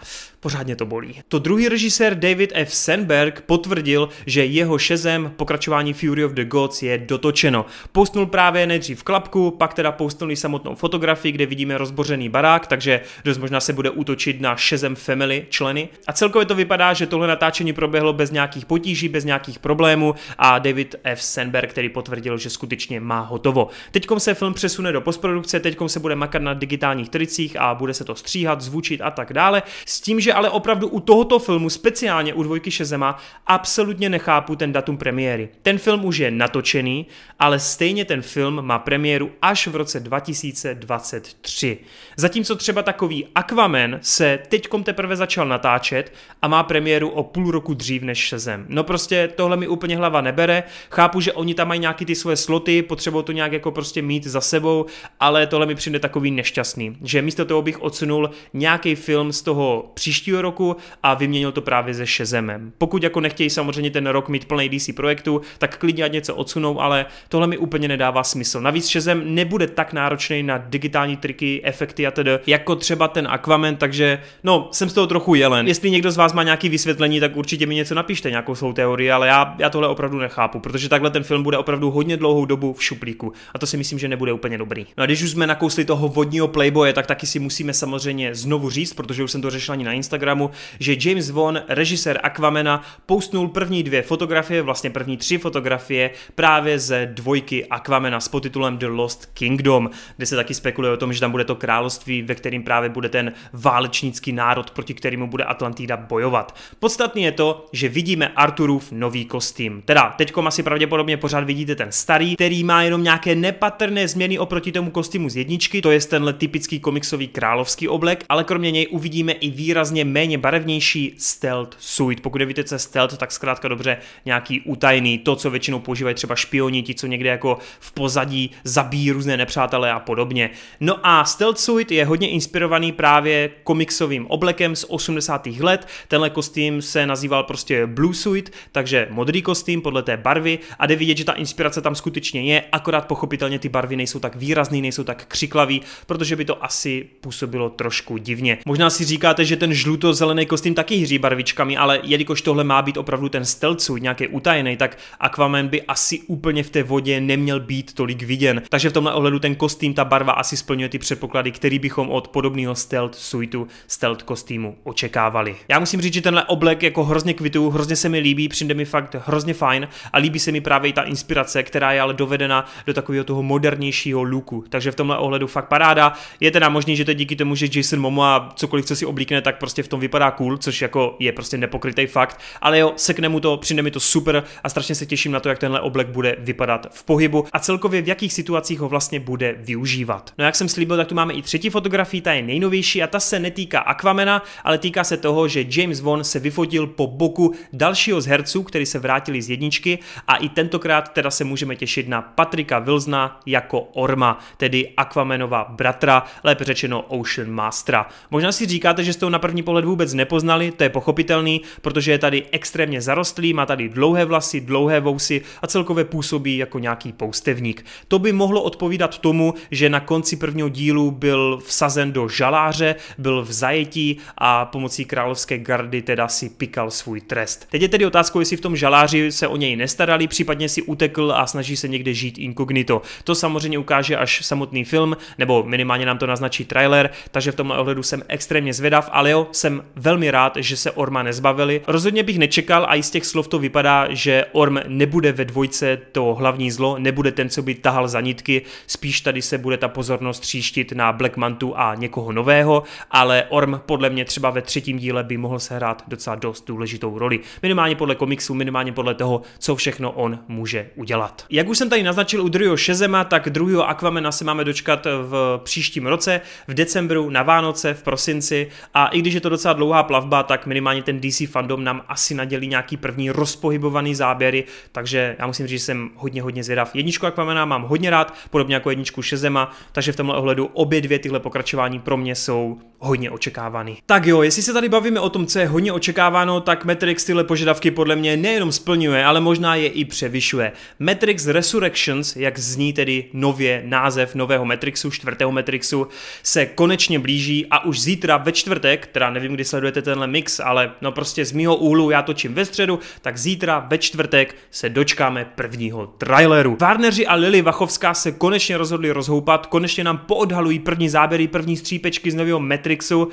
pořádně to bolí. To druhý režisér David F. Sandberg potvrdil, že jeho šezem pokračování Fury of the Gods je dotočeno. Postnul právě nejdřív klapku, pak teda teda postnuli samotnou fotografii, kde vidíme rozbořený barák, takže dost možná se bude útočit na Shazam Family členy. A celkově to vypadá, že tohle natáčení proběhlo bez nějakých potíží, bez nějakých problémů a David F. Sandberg, který potvrdil, že skutečně má hotovo. Teďkom se film přesune do postprodukce, teďkom se bude makat na digitálních tricích a bude se to stříhat, zvučit a tak dále. S tím, že ale opravdu u tohoto filmu, speciálně u dvojky Shazama, absolutně nechápu ten datum premiéry. Ten film už je natočený, ale stejně ten film má premiéru až v roce 2023. Zatímco třeba takový Aquaman se teďkom teprve začal natáčet a má premiéru o půl roku dřív než Shazam. No prostě tohle mi úplně hlava nebere, chápu, že oni tam mají nějaký ty svoje sloty, potřebují to nějak jako prostě mít za sebou, ale tohle mi přijde takový nešťastný, že místo toho bych odsunul nějaký film z toho příštího roku a vyměnil to právě se Shazamem. Pokud jako nechtějí samozřejmě ten rok mít plný DC projektu, tak klidně něco odsunou, ale tohle mi úplně nedává smysl. Navíc Shazam nebude tak náročný na digitální triky, efekty a tedy, jako třeba ten Aquaman, takže no, jsem z toho trochu jelen. Jestli někdo z vás má nějaký vysvětlení, tak určitě mi něco napište, nějakou svou teorii, ale já, já tohle opravdu nechápu, protože takhle ten film bude opravdu hodně dlouhou dobu v šuplíku a to si myslím, že nebude úplně dobrý. No a když už jsme nakousli toho vodního playboye, tak taky si musíme samozřejmě znovu říct, protože už jsem to řešil ani na Instagramu, že James Vaughn, režisér Aquamena, postnul první dvě fotografie, vlastně první tři fotografie právě ze dvojky Aquamena s podtitulem The Lost King Kingdom, kde se taky spekuluje o tom, že tam bude to království, ve kterým právě bude ten válečnický národ, proti kterému bude Atlantida bojovat. Podstatný je to, že vidíme Arturův nový kostým. Teda, teďkom asi pravděpodobně pořád vidíte ten starý, který má jenom nějaké nepatrné změny oproti tomu kostýmu z jedničky, to je tenhle typický komiksový královský oblek, ale kromě něj uvidíme i výrazně méně barevnější stealth suit. Pokud nevíte, co je stealth, tak zkrátka dobře nějaký utajený, to, co většinou používají třeba špioni, ti, co někde jako v pozadí zabíjí různé nepřátelé a podobně. No a Stealth Suit je hodně inspirovaný právě komiksovým oblekem z 80. let. Tenhle kostým se nazýval prostě Blue Suit, takže modrý kostým podle té barvy a jde vidět, že ta inspirace tam skutečně je, akorát pochopitelně ty barvy nejsou tak výrazný, nejsou tak křiklavý, protože by to asi působilo trošku divně. Možná si říkáte, že ten žluto-zelený kostým taky hří barvičkami, ale jelikož tohle má být opravdu ten stealth suit, nějaký utajený, tak Aquaman by asi úplně v té vodě neměl být tolik viděn. Takže v tomhle ohledu pohledu ten kostým, ta barva asi splňuje ty předpoklady, který bychom od podobného stealth suitu, stealth kostýmu očekávali. Já musím říct, že tenhle oblek jako hrozně kvitu, hrozně se mi líbí, přijde mi fakt hrozně fajn a líbí se mi právě i ta inspirace, která je ale dovedena do takového toho modernějšího looku. Takže v tomhle ohledu fakt paráda. Je teda možný, že to díky tomu, že Jason Momoa cokoliv, co si oblíkne, tak prostě v tom vypadá cool, což jako je prostě nepokrytý fakt, ale jo, sekne mu to, přijde mi to super a strašně se těším na to, jak tenhle oblek bude vypadat v pohybu a celkově v jakých situacích ho vlastně vlastně bude využívat. No jak jsem slíbil, tak tu máme i třetí fotografii, ta je nejnovější a ta se netýká Aquamena, ale týká se toho, že James Vaughn se vyfotil po boku dalšího z herců, který se vrátili z jedničky a i tentokrát teda se můžeme těšit na Patrika Wilsona jako Orma, tedy Aquamenova bratra, lépe řečeno Ocean Mastera. Možná si říkáte, že jste ho na první pohled vůbec nepoznali, to je pochopitelný, protože je tady extrémně zarostlý, má tady dlouhé vlasy, dlouhé vousy a celkově působí jako nějaký poustevník. To by mohlo odpovídat vytýkat tomu, že na konci prvního dílu byl vsazen do žaláře, byl v zajetí a pomocí královské gardy teda si pikal svůj trest. Teď je tedy otázkou, jestli v tom žaláři se o něj nestarali, případně si utekl a snaží se někde žít inkognito. To samozřejmě ukáže až samotný film, nebo minimálně nám to naznačí trailer, takže v tomhle ohledu jsem extrémně zvědav, ale jo, jsem velmi rád, že se Orma nezbavili. Rozhodně bych nečekal a i z těch slov to vypadá, že Orm nebude ve dvojce to hlavní zlo, nebude ten, co by tahal za nitky, Spíš tady se bude ta pozornost tříštit na Black Mantu a někoho nového, ale Orm podle mě třeba ve třetím díle by mohl sehrát docela dost důležitou roli. Minimálně podle komiksu, minimálně podle toho, co všechno on může udělat. Jak už jsem tady naznačil u druhého Šezema, tak druhého Aquamena se máme dočkat v příštím roce, v decembru, na Vánoce, v prosinci a i když je to docela dlouhá plavba, tak minimálně ten DC fandom nám asi nadělí nějaký první rozpohybovaný záběry, takže já musím říct, že jsem hodně, hodně zvědav. Jedničku Aquamena mám hodně rád, podobně jako jako jedničku Šezema, takže v tomhle ohledu obě dvě tyhle pokračování pro mě jsou hodně očekávány. Tak jo, jestli se tady bavíme o tom, co je hodně očekáváno, tak Matrix tyhle požadavky podle mě nejenom splňuje, ale možná je i převyšuje. Matrix Resurrections, jak zní tedy nově název nového Matrixu, čtvrtého Matrixu, se konečně blíží a už zítra ve čtvrtek, teda nevím, kdy sledujete tenhle mix, ale no prostě z mýho úhlu já točím ve středu, tak zítra ve čtvrtek se dočkáme prvního traileru. Warneri a Lily Vachovská se konečně rozhodli rozhoupat, konečně nám poodhalují první záběry, první střípečky z nového Matrixu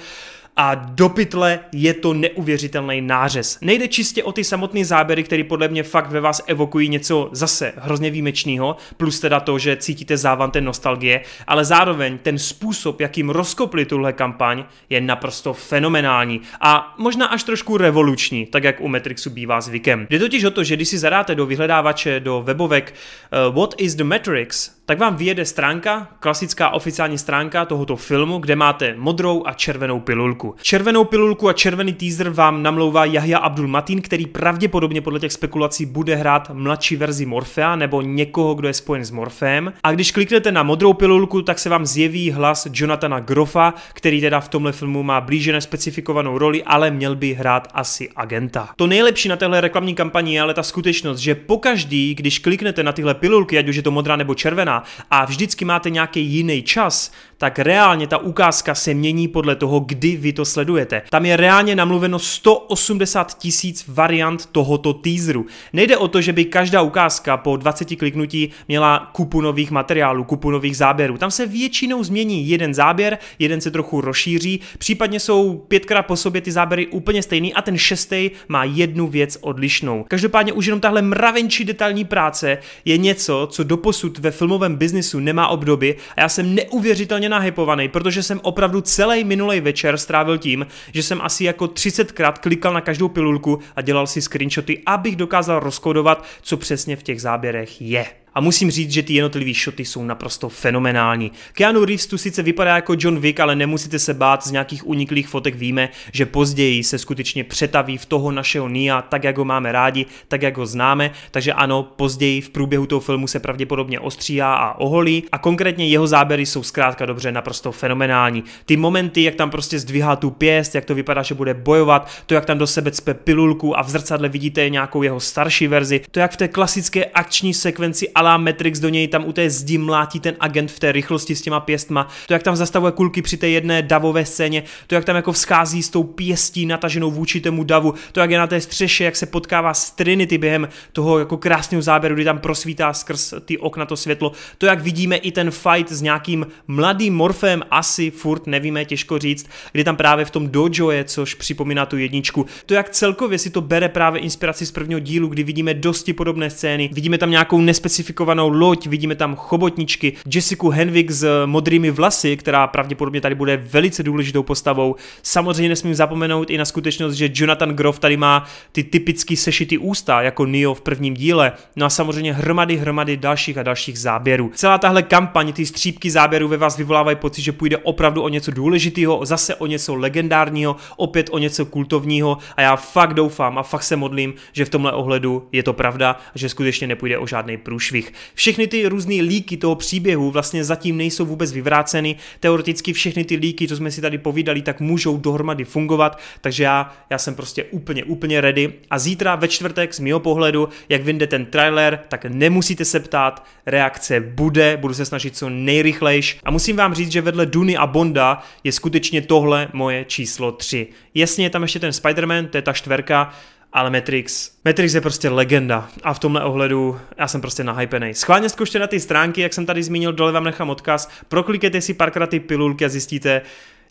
a do pytle je to neuvěřitelný nářez. Nejde čistě o ty samotné záběry, které podle mě fakt ve vás evokují něco zase hrozně výjimečného, plus teda to, že cítíte závan té nostalgie, ale zároveň ten způsob, jakým rozkopli tuhle kampaň, je naprosto fenomenální a možná až trošku revoluční, tak jak u Matrixu bývá zvykem. Jde totiž o to, že když si zadáte do vyhledávače, do webovek uh, What is the Matrix, tak vám vyjede stránka, klasická oficiální stránka tohoto filmu, kde máte modrou a červenou pilulku. Červenou pilulku a červený teaser vám namlouvá Jahja Abdul Matin, který pravděpodobně podle těch spekulací bude hrát mladší verzi Morfea nebo někoho, kdo je spojen s Morfem. A když kliknete na modrou pilulku, tak se vám zjeví hlas Jonathana Grofa, který teda v tomhle filmu má blíže nespecifikovanou roli, ale měl by hrát asi agenta. To nejlepší na téhle reklamní kampani je ale ta skutečnost, že pokaždý, když kliknete na tyhle pilulky, ať už je to modrá nebo červená, a vždycky máte nějaký jiný čas, tak reálně ta ukázka se mění podle toho, kdy vy to sledujete. Tam je reálně namluveno 180 tisíc variant tohoto teaseru. Nejde o to, že by každá ukázka po 20 kliknutí měla kupu nových materiálů, kupu nových záběrů. Tam se většinou změní jeden záběr, jeden se trochu rozšíří, případně jsou pětkrát po sobě ty záběry úplně stejný a ten šestý má jednu věc odlišnou. Každopádně už jenom tahle mravenčí detailní práce je něco, co doposud ve filmové filmovém biznisu nemá obdoby a já jsem neuvěřitelně nahypovaný, protože jsem opravdu celý minulý večer strávil tím, že jsem asi jako 30krát klikal na každou pilulku a dělal si screenshoty, abych dokázal rozkodovat, co přesně v těch záběrech je. A musím říct, že ty jednotlivé šoty jsou naprosto fenomenální. Keanu Reeves tu sice vypadá jako John Wick, ale nemusíte se bát, z nějakých uniklých fotek víme, že později se skutečně přetaví v toho našeho Nia, tak jak ho máme rádi, tak jak ho známe, takže ano, později v průběhu toho filmu se pravděpodobně ostříhá a oholí a konkrétně jeho záběry jsou zkrátka dobře naprosto fenomenální. Ty momenty, jak tam prostě zdvihá tu pěst, jak to vypadá, že bude bojovat, to, jak tam do sebe cpe pilulku a v zrcadle vidíte nějakou jeho starší verzi, to, jak v té klasické akční sekvenci dělá Matrix do něj, tam u té zdi mlátí ten agent v té rychlosti s těma pěstma, to jak tam zastavuje kulky při té jedné davové scéně, to jak tam jako vzchází s tou pěstí nataženou vůči tomu davu, to jak je na té střeše, jak se potkává s Trinity během toho jako krásného záběru, kdy tam prosvítá skrz ty okna to světlo, to jak vidíme i ten fight s nějakým mladým morfem, asi furt nevíme, těžko říct, kdy tam právě v tom dojo je, což připomíná tu jedničku. To jak celkově si to bere právě inspiraci z prvního dílu, kdy vidíme dosti podobné scény, vidíme tam nějakou nespecifikovanou elektrifikovanou loď, vidíme tam chobotničky, Jessica Henwick s modrými vlasy, která pravděpodobně tady bude velice důležitou postavou. Samozřejmě nesmím zapomenout i na skutečnost, že Jonathan Groff tady má ty typicky sešity ústa, jako Neo v prvním díle. No a samozřejmě hromady, hromady dalších a dalších záběrů. Celá tahle kampaň, ty střípky záběrů ve vás vyvolávají pocit, že půjde opravdu o něco důležitého, zase o něco legendárního, opět o něco kultovního a já fakt doufám a fakt se modlím, že v tomhle ohledu je to pravda a že skutečně nepůjde o žádný průšvih příběh. Všechny ty různé líky toho příběhu vlastně zatím nejsou vůbec vyvráceny. Teoreticky všechny ty líky, co jsme si tady povídali, tak můžou dohromady fungovat, takže já, já jsem prostě úplně, úplně ready. A zítra ve čtvrtek z mého pohledu, jak vyjde ten trailer, tak nemusíte se ptát, reakce bude, budu se snažit co nejrychlejš. A musím vám říct, že vedle Duny a Bonda je skutečně tohle moje číslo 3. Jasně je tam ještě ten Spider-Man, to je ta čtverka, ale Matrix, Matrix je prostě legenda a v tomhle ohledu já jsem prostě nahypenej. Schválně zkuste na ty stránky, jak jsem tady zmínil, dole vám nechám odkaz, proklikejte si párkrát ty pilulky a zjistíte,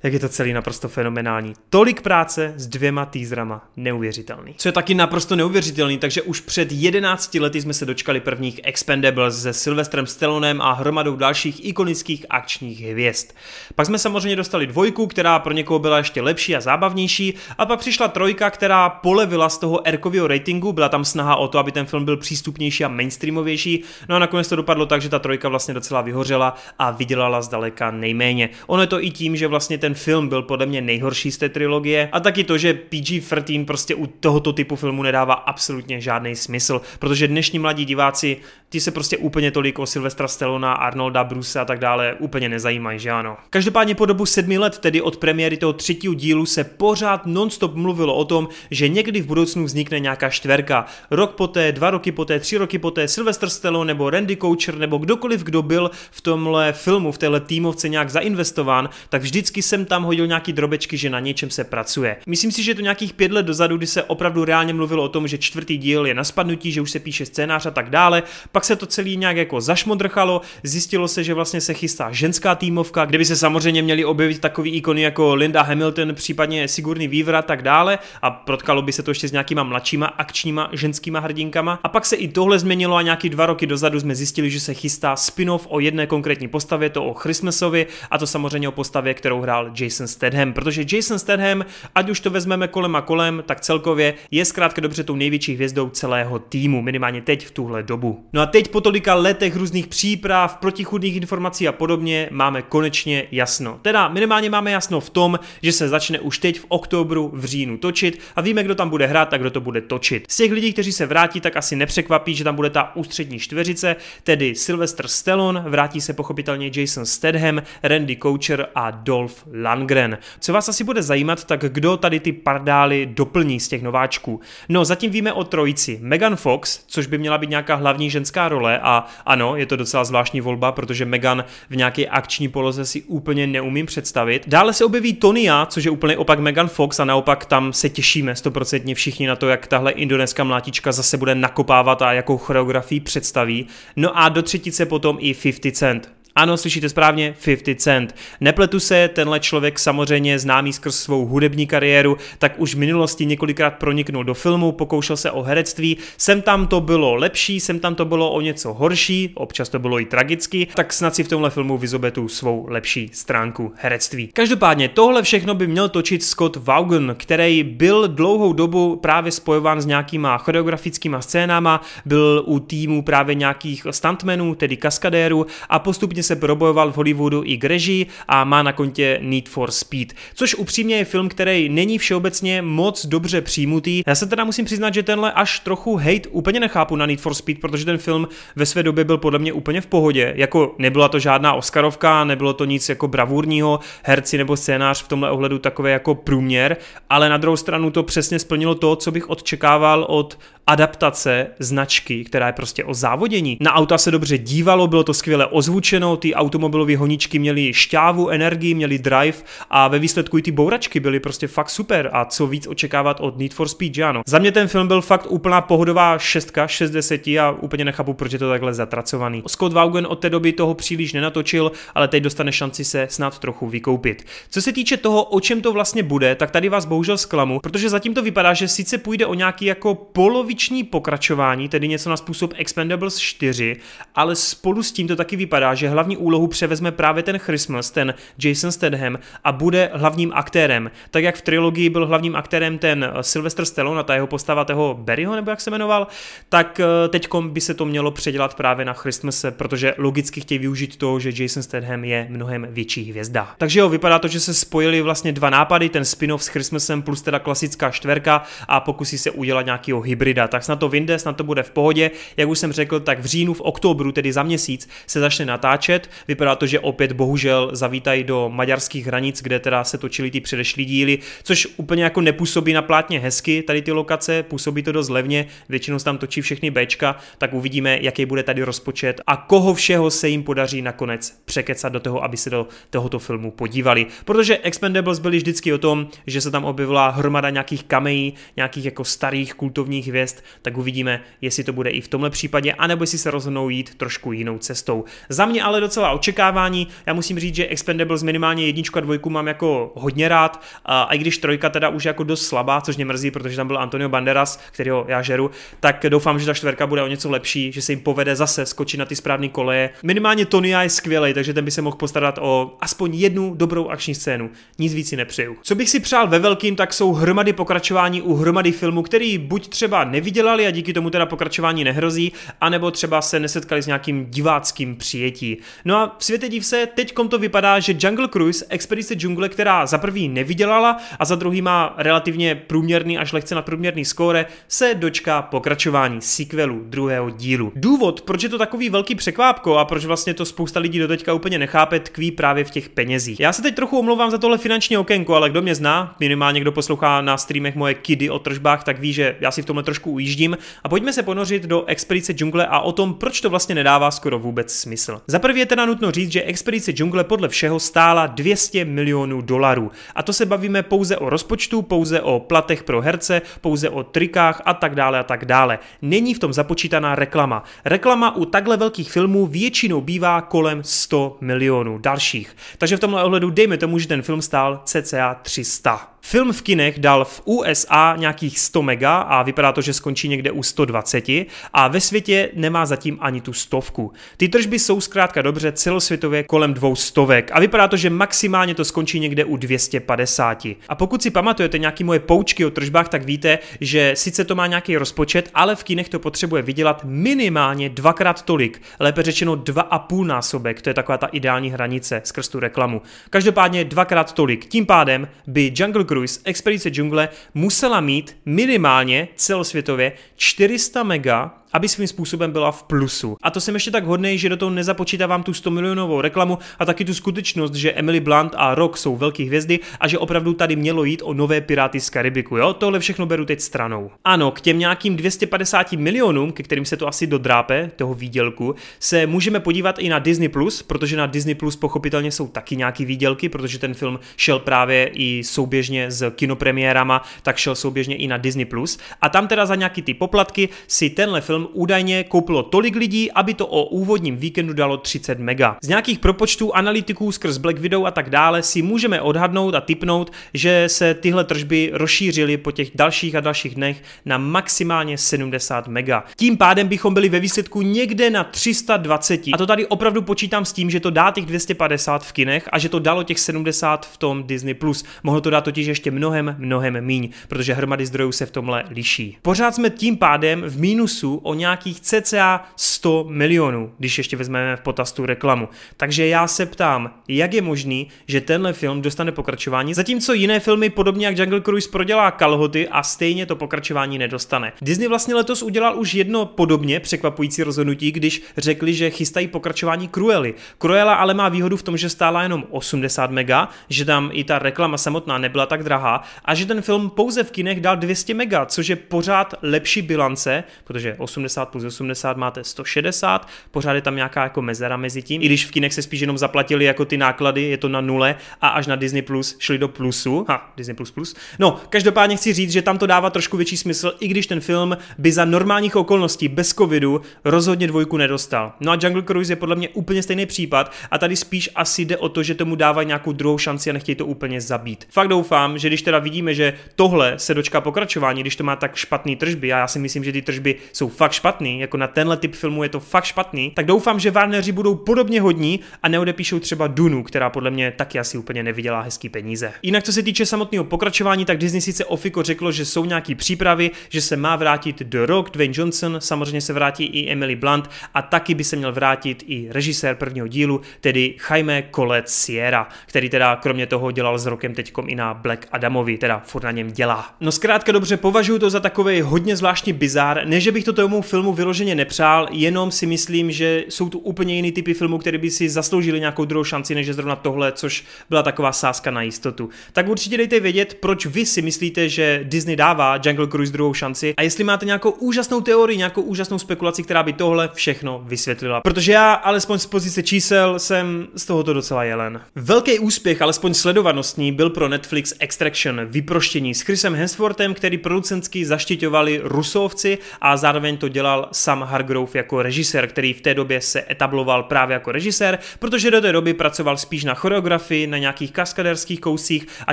jak je to celý naprosto fenomenální. Tolik práce s dvěma týzrama, neuvěřitelný. Co je taky naprosto neuvěřitelný, takže už před 11 lety jsme se dočkali prvních Expendables se Sylvestrem Stallonem a hromadou dalších ikonických akčních hvězd. Pak jsme samozřejmě dostali dvojku, která pro někoho byla ještě lepší a zábavnější, a pak přišla trojka, která polevila z toho erkového ratingu, byla tam snaha o to, aby ten film byl přístupnější a mainstreamovější, no a nakonec to dopadlo tak, že ta trojka vlastně docela vyhořela a vydělala zdaleka nejméně. Ono je to i tím, že vlastně ten ten film byl podle mě nejhorší z té trilogie a taky to, že PG-13 prostě u tohoto typu filmu nedává absolutně žádný smysl, protože dnešní mladí diváci, ti se prostě úplně tolik o Sylvestra Stallona, Arnolda, Bruce a tak dále úplně nezajímají, že ano. Každopádně po dobu sedmi let, tedy od premiéry toho třetího dílu, se pořád nonstop mluvilo o tom, že někdy v budoucnu vznikne nějaká čtverka. Rok poté, dva roky poté, tři roky poté, Sylvester Stallone nebo Randy Coucher nebo kdokoliv, kdo byl v tomhle filmu, v téhle týmovce nějak zainvestován, tak vždycky se jsem tam hodil nějaký drobečky, že na něčem se pracuje. Myslím si, že to nějakých pět let dozadu, kdy se opravdu reálně mluvilo o tom, že čtvrtý díl je na spadnutí, že už se píše scénář a tak dále. Pak se to celý nějak jako zašmodrchalo, zjistilo se, že vlastně se chystá ženská týmovka, kde by se samozřejmě měly objevit takový ikony jako Linda Hamilton, případně Sigurný Vývra a tak dále a protkalo by se to ještě s nějakýma mladšíma akčníma ženskýma hrdinkama. A pak se i tohle změnilo a nějaký dva roky dozadu jsme zjistili, že se chystá spin-off o jedné konkrétní postavě, to o Christmasovi a to samozřejmě o postavě, kterou hrál hrál Jason Statham, protože Jason Statham, ať už to vezmeme kolem a kolem, tak celkově je zkrátka dobře tou největší hvězdou celého týmu, minimálně teď v tuhle dobu. No a teď po tolika letech různých příprav, protichudných informací a podobně máme konečně jasno. Teda minimálně máme jasno v tom, že se začne už teď v oktobru, v říjnu točit a víme, kdo tam bude hrát a kdo to bude točit. Z těch lidí, kteří se vrátí, tak asi nepřekvapí, že tam bude ta ústřední čtveřice, tedy Sylvester Stallone, vrátí se pochopitelně Jason Statham, Randy Coacher a Dolph Langren. Co vás asi bude zajímat, tak kdo tady ty pardály doplní z těch nováčků. No, zatím víme o trojici. Megan Fox, což by měla být nějaká hlavní ženská role a ano, je to docela zvláštní volba, protože Megan v nějaké akční poloze si úplně neumím představit. Dále se objeví Tonya, což je úplně opak Megan Fox a naopak tam se těšíme stoprocentně všichni na to, jak tahle indonéská mlátička zase bude nakopávat a jakou choreografii představí. No a do třetice potom i 50 Cent. Ano, slyšíte správně, 50 Cent. Nepletu se, tenhle člověk samozřejmě známý skrz svou hudební kariéru, tak už v minulosti několikrát proniknul do filmu, pokoušel se o herectví, sem tam to bylo lepší, sem tam to bylo o něco horší, občas to bylo i tragicky, tak snad si v tomhle filmu vyzobe tu svou lepší stránku herectví. Každopádně tohle všechno by měl točit Scott Vaughan, který byl dlouhou dobu právě spojován s nějakýma choreografickýma scénama, byl u týmu právě nějakých stuntmenů, tedy kaskadérů a postupně se probojoval v Hollywoodu i k režii a má na kontě Need for Speed, což upřímně je film, který není všeobecně moc dobře přijmutý. Já se teda musím přiznat, že tenhle až trochu hate úplně nechápu na Need for Speed, protože ten film ve své době byl podle mě úplně v pohodě. Jako nebyla to žádná Oscarovka, nebylo to nic jako bravurního, herci nebo scénář v tomhle ohledu takové jako průměr, ale na druhou stranu to přesně splnilo to, co bych odčekával od adaptace značky, která je prostě o závodění. Na auta se dobře dívalo, bylo to skvěle ozvučeno, najednou ty automobilové honičky měly šťávu, energii, měly drive a ve výsledku i ty bouračky byly prostě fakt super a co víc očekávat od Need for Speed, že ano. Za mě ten film byl fakt úplná pohodová šestka, 60 a úplně nechápu, proč je to takhle zatracovaný. Scott Vaughan od té doby toho příliš nenatočil, ale teď dostane šanci se snad trochu vykoupit. Co se týče toho, o čem to vlastně bude, tak tady vás bohužel zklamu, protože zatím to vypadá, že sice půjde o nějaký jako poloviční pokračování, tedy něco na způsob Expendables 4, ale spolu s tím to taky vypadá, že hlavně hlavní úlohu převezme právě ten Christmas, ten Jason Statham a bude hlavním aktérem. Tak jak v trilogii byl hlavním aktérem ten eh, Sylvester Stallone a ta jeho postava toho Barryho, nebo jak se jmenoval, tak eh, teď by se to mělo předělat právě na Christmas, eh, protože logicky chtějí využít to, že Jason Statham je mnohem větší hvězda. Takže jo, vypadá to, že se spojili vlastně dva nápady, ten spin-off s Christmasem plus teda klasická čtverka a pokusí se udělat nějakého hybrida. Tak snad to vyjde, snad to bude v pohodě. Jak už jsem řekl, tak v říjnu, v oktobru, tedy za měsíc, se začne natáčet rozpočet. Vypadá to, že opět bohužel zavítají do maďarských hranic, kde teda se točily ty předešlí díly, což úplně jako nepůsobí na plátně hezky tady ty lokace, působí to dost levně, většinou se tam točí všechny Bčka, tak uvidíme, jaký bude tady rozpočet a koho všeho se jim podaří nakonec překecat do toho, aby se do tohoto filmu podívali. Protože Expendables byli vždycky o tom, že se tam objevila hromada nějakých kamejí, nějakých jako starých kultovních hvězd, tak uvidíme, jestli to bude i v tomhle případě, anebo jestli se rozhodnou jít trošku jinou cestou. Za mě ale docela očekávání. Já musím říct, že Expendables minimálně jedničku a dvojku mám jako hodně rád, a, a i když trojka teda už jako dost slabá, což mě mrzí, protože tam byl Antonio Banderas, kterého já žeru, tak doufám, že ta čtvrka bude o něco lepší, že se jim povede zase skočit na ty správné koleje. Minimálně Tony je skvělý, takže ten by se mohl postarat o aspoň jednu dobrou akční scénu. Nic víc si nepřeju. Co bych si přál ve velkým, tak jsou hromady pokračování u hromady filmů, který buď třeba nevydělali a díky tomu teda pokračování nehrozí, anebo třeba se nesetkali s nějakým diváckým přijetí. No a světě div se, teďkom to vypadá, že Jungle Cruise, expedice džungle, která za prvý nevydělala a za druhý má relativně průměrný až lehce nadprůměrný skóre, se dočká pokračování sequelu druhého dílu. Důvod, proč je to takový velký překvápko a proč vlastně to spousta lidí do teďka úplně nechápe, tkví právě v těch penězích. Já se teď trochu omlouvám za tohle finanční okénko, ale kdo mě zná, minimálně kdo poslouchá na streamech moje kidy o tržbách, tak ví, že já si v tomhle trošku ujíždím a pojďme se ponořit do expedice džungle a o tom, proč to vlastně nedává skoro vůbec smysl. Za prvý Poprvé je teda nutno říct, že expedice džungle podle všeho stála 200 milionů dolarů. A to se bavíme pouze o rozpočtu, pouze o platech pro herce, pouze o trikách a tak dále a tak dále. Není v tom započítaná reklama. Reklama u takhle velkých filmů většinou bývá kolem 100 milionů dalších. Takže v tomhle ohledu dejme tomu, že ten film stál cca 300. Film v kinech dal v USA nějakých 100 mega a vypadá to, že skončí někde u 120 a ve světě nemá zatím ani tu stovku. Ty tržby jsou zkrátka dobře celosvětově kolem dvou stovek a vypadá to, že maximálně to skončí někde u 250. A pokud si pamatujete nějaké moje poučky o tržbách, tak víte, že sice to má nějaký rozpočet, ale v kinech to potřebuje vydělat minimálně dvakrát tolik, lépe řečeno dva a půl násobek, to je taková ta ideální hranice skrz tu reklamu. Každopádně dvakrát tolik, tím pádem by Jungle Cruise Expedice džungle musela mít minimálně celosvětově 400 mega aby svým způsobem byla v plusu. A to jsem ještě tak hodný, že do toho nezapočítávám tu 100 milionovou reklamu a taky tu skutečnost, že Emily Blunt a Rock jsou velký hvězdy a že opravdu tady mělo jít o nové Piráty z Karibiku, jo? Tohle všechno beru teď stranou. Ano, k těm nějakým 250 milionům, ke kterým se to asi dodrápe, toho výdělku, se můžeme podívat i na Disney+, Plus, protože na Disney+, Plus pochopitelně jsou taky nějaký výdělky, protože ten film šel právě i souběžně s kinopremiérama, tak šel souběžně i na Disney+. Plus. A tam teda za nějaký ty poplatky si tenhle film údajně koupilo tolik lidí, aby to o úvodním víkendu dalo 30 mega. Z nějakých propočtů analytiků skrz Black Widow a tak dále si můžeme odhadnout a typnout, že se tyhle tržby rozšířily po těch dalších a dalších dnech na maximálně 70 mega. Tím pádem bychom byli ve výsledku někde na 320. A to tady opravdu počítám s tím, že to dá těch 250 v kinech a že to dalo těch 70 v tom Disney+. Plus. Mohlo to dát totiž ještě mnohem, mnohem míň, protože hromady zdrojů se v tomhle liší. Pořád jsme tím pádem v mínusu o nějakých cca 100 milionů, když ještě vezmeme v potaz tu reklamu. Takže já se ptám, jak je možný, že tenhle film dostane pokračování, zatímco jiné filmy podobně jak Jungle Cruise prodělá kalhoty a stejně to pokračování nedostane. Disney vlastně letos udělal už jedno podobně překvapující rozhodnutí, když řekli, že chystají pokračování Cruelly. Cruella ale má výhodu v tom, že stála jenom 80 mega, že tam i ta reklama samotná nebyla tak drahá a že ten film pouze v kinech dal 200 mega, což je pořád lepší bilance, protože 80 80 plus 80 máte 160, pořád je tam nějaká jako mezera mezi tím, i když v kinech se spíš jenom zaplatili jako ty náklady, je to na nule a až na Disney Plus šli do plusu, ha, Disney Plus Plus. No, každopádně chci říct, že tam to dává trošku větší smysl, i když ten film by za normálních okolností bez covidu rozhodně dvojku nedostal. No a Jungle Cruise je podle mě úplně stejný případ a tady spíš asi jde o to, že tomu dává nějakou druhou šanci a nechtějí to úplně zabít. Fakt doufám, že když teda vidíme, že tohle se dočká pokračování, když to má tak špatný tržby, a já si myslím, že ty tržby jsou fakt fakt špatný, jako na tenhle typ filmu je to fakt špatný, tak doufám, že Warneri budou podobně hodní a neodepíšou třeba Dunu, která podle mě taky asi úplně nevydělá hezký peníze. Jinak co se týče samotného pokračování, tak Disney sice ofiko řeklo, že jsou nějaký přípravy, že se má vrátit The Rock, Dwayne Johnson, samozřejmě se vrátí i Emily Blunt a taky by se měl vrátit i režisér prvního dílu, tedy Jaime Colet Sierra, který teda kromě toho dělal s rokem teďkom i na Black Adamovi, teda furt na něm dělá. No zkrátka dobře, považuji to za takový hodně zvláštní bizár, než bych to tomu tomu filmu vyloženě nepřál, jenom si myslím, že jsou tu úplně jiný typy filmů, které by si zasloužili nějakou druhou šanci, než zrovna tohle, což byla taková sázka na jistotu. Tak určitě dejte vědět, proč vy si myslíte, že Disney dává Jungle Cruise druhou šanci a jestli máte nějakou úžasnou teorii, nějakou úžasnou spekulaci, která by tohle všechno vysvětlila. Protože já, alespoň z pozice čísel, jsem z tohoto docela jelen. Velký úspěch, alespoň sledovanostní, byl pro Netflix Extraction, vyproštění s Chrisem Hemsworthem, který producentsky zaštiťovali rusovci a zároveň to to dělal sam Hargrove jako režisér, který v té době se etabloval právě jako režisér, protože do té doby pracoval spíš na choreografii, na nějakých kaskaderských kousích a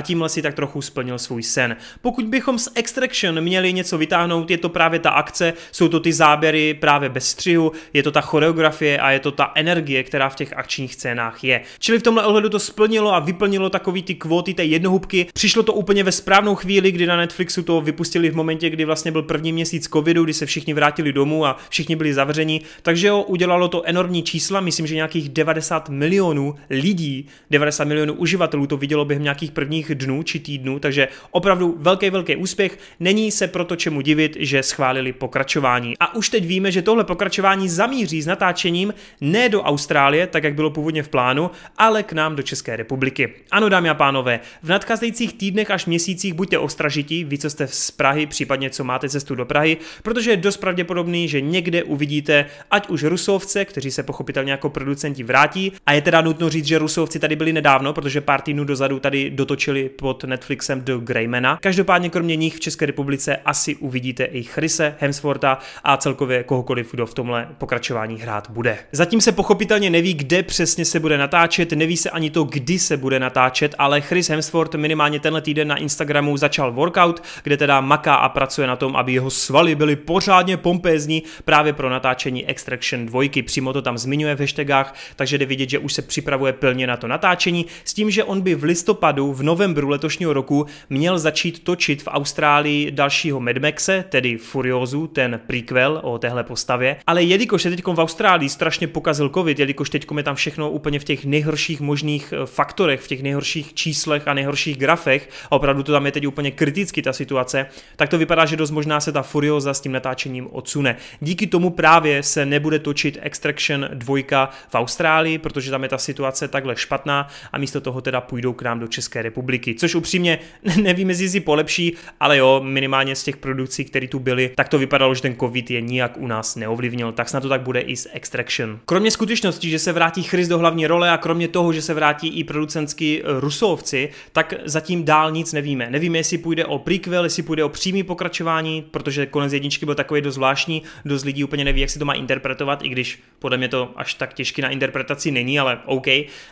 tímhle si tak trochu splnil svůj sen. Pokud bychom z Extraction měli něco vytáhnout, je to právě ta akce, jsou to ty záběry právě bez střihu, je to ta choreografie a je to ta energie, která v těch akčních scénách je. Čili v tomhle ohledu to splnilo a vyplnilo takový ty kvóty té jednohubky. Přišlo to úplně ve správnou chvíli, kdy na Netflixu to vypustili v momentě, kdy vlastně byl první měsíc covidu, kdy se všichni vrátili vrátili domů a všichni byli zavřeni. Takže jo, udělalo to enormní čísla, myslím, že nějakých 90 milionů lidí, 90 milionů uživatelů to vidělo během nějakých prvních dnů či týdnů, takže opravdu velký, velký úspěch. Není se proto čemu divit, že schválili pokračování. A už teď víme, že tohle pokračování zamíří s natáčením ne do Austrálie, tak jak bylo původně v plánu, ale k nám do České republiky. Ano, dámy a pánové, v nadcházejících týdnech až měsících buďte ostražití, vy co jste z Prahy, případně co máte cestu do Prahy, protože je dost pravděpodobně pravděpodobný, že někde uvidíte ať už rusovce, kteří se pochopitelně jako producenti vrátí, a je teda nutno říct, že rusovci tady byli nedávno, protože pár týdnů dozadu tady dotočili pod Netflixem do Greymana. Každopádně kromě nich v České republice asi uvidíte i Chrise, Hemswortha a celkově kohokoliv, kdo v tomhle pokračování hrát bude. Zatím se pochopitelně neví, kde přesně se bude natáčet, neví se ani to, kdy se bude natáčet, ale Chris Hemsworth minimálně tenhle týden na Instagramu začal workout, kde teda maká a pracuje na tom, aby jeho svaly byly pořádně pompované pompézní právě pro natáčení Extraction 2. Přímo to tam zmiňuje v hashtagách, takže jde vidět, že už se připravuje plně na to natáčení, s tím, že on by v listopadu, v novembru letošního roku měl začít točit v Austrálii dalšího Mad Maxe, tedy Furiozu, ten prequel o téhle postavě. Ale jelikož se teď v Austrálii strašně pokazil covid, jelikož teď je tam všechno úplně v těch nejhorších možných eh, faktorech, v těch nejhorších číslech a nejhorších grafech, a opravdu to tam je teď úplně kriticky ta situace, tak to vypadá, že dost možná se ta Furioza s tím natáčením od odsune. Díky tomu právě se nebude točit Extraction 2 v Austrálii, protože tam je ta situace takhle špatná a místo toho teda půjdou k nám do České republiky. Což upřímně nevím, jestli si polepší, ale jo, minimálně z těch produkcí, které tu byly, tak to vypadalo, že ten COVID je nijak u nás neovlivnil. Tak snad to tak bude i s Extraction. Kromě skutečnosti, že se vrátí Chris do hlavní role a kromě toho, že se vrátí i producentsky eh, Rusovci, tak zatím dál nic nevíme. Nevíme, jestli půjde o prequel, jestli půjde o přímý pokračování, protože konec jedničky byl takový dost zvláštní zvláštní, dost lidí úplně neví, jak si to má interpretovat, i když podle mě to až tak těžké na interpretaci není, ale OK.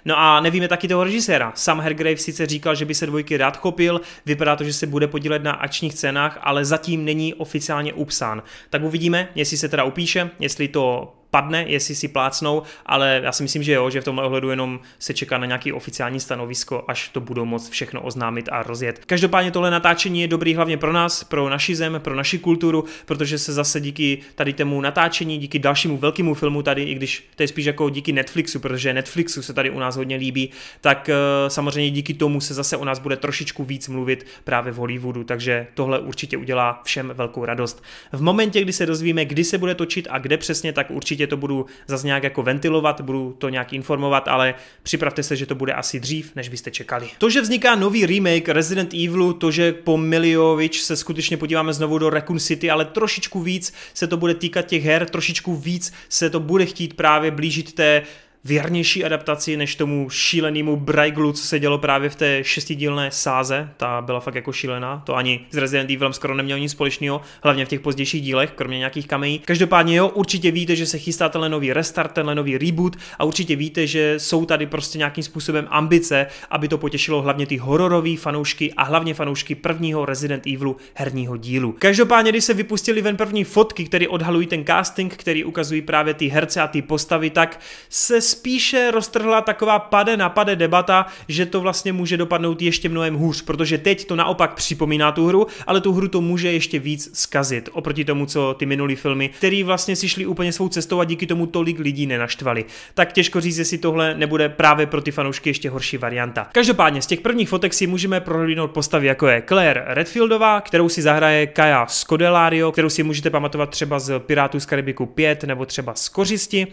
No a nevíme taky toho režiséra. Sam Hergrave sice říkal, že by se dvojky rád chopil, vypadá to, že se bude podílet na akčních cenách, ale zatím není oficiálně upsán. Tak uvidíme, jestli se teda upíše, jestli to padne, jestli si plácnou, ale já si myslím, že jo, že v tomhle ohledu jenom se čeká na nějaký oficiální stanovisko, až to budou moc všechno oznámit a rozjet. Každopádně tohle natáčení je dobrý hlavně pro nás, pro naši zem, pro naši kulturu, protože se zase díky tady tomu natáčení, díky dalšímu velkému filmu tady, i když to je spíš jako díky Netflixu, protože Netflixu se tady u nás hodně líbí, tak eh, samozřejmě díky tomu se zase u nás bude trošičku víc mluvit právě v Hollywoodu, takže tohle určitě udělá všem velkou radost. V momentě, kdy se dozvíme, kdy se bude točit a kde přesně, tak určitě určitě to budu zase nějak jako ventilovat, budu to nějak informovat, ale připravte se, že to bude asi dřív, než byste čekali. To, že vzniká nový remake Resident Evilu, to, že po Miliovič se skutečně podíváme znovu do Raccoon City, ale trošičku víc se to bude týkat těch her, trošičku víc se to bude chtít právě blížit té věrnější adaptaci než tomu šílenému Brajglu, co se dělo právě v té šestidílné sáze. Ta byla fakt jako šílená, to ani s Resident Evilem skoro nemělo nic společného, hlavně v těch pozdějších dílech, kromě nějakých kamejí. Každopádně jo, určitě víte, že se chystá tenhle nový restart, tenhle nový reboot a určitě víte, že jsou tady prostě nějakým způsobem ambice, aby to potěšilo hlavně ty hororové fanoušky a hlavně fanoušky prvního Resident Evilu herního dílu. Každopádně, když se vypustili ven první fotky, které odhalují ten casting, který ukazují právě ty herce a ty postavy, tak se spíše roztrhla taková pade na pade debata, že to vlastně může dopadnout ještě mnohem hůř, protože teď to naopak připomíná tu hru, ale tu hru to může ještě víc zkazit oproti tomu, co ty minulý filmy, který vlastně si šli úplně svou cestou a díky tomu tolik lidí nenaštvali. Tak těžko říct, jestli tohle nebude právě pro ty fanoušky ještě horší varianta. Každopádně z těch prvních fotek si můžeme prohlídnout postavy, jako je Claire Redfieldová, kterou si zahraje Kaja Scodelario, kterou si můžete pamatovat třeba z Pirátů z Karibiku 5 nebo třeba z Kořisti. E,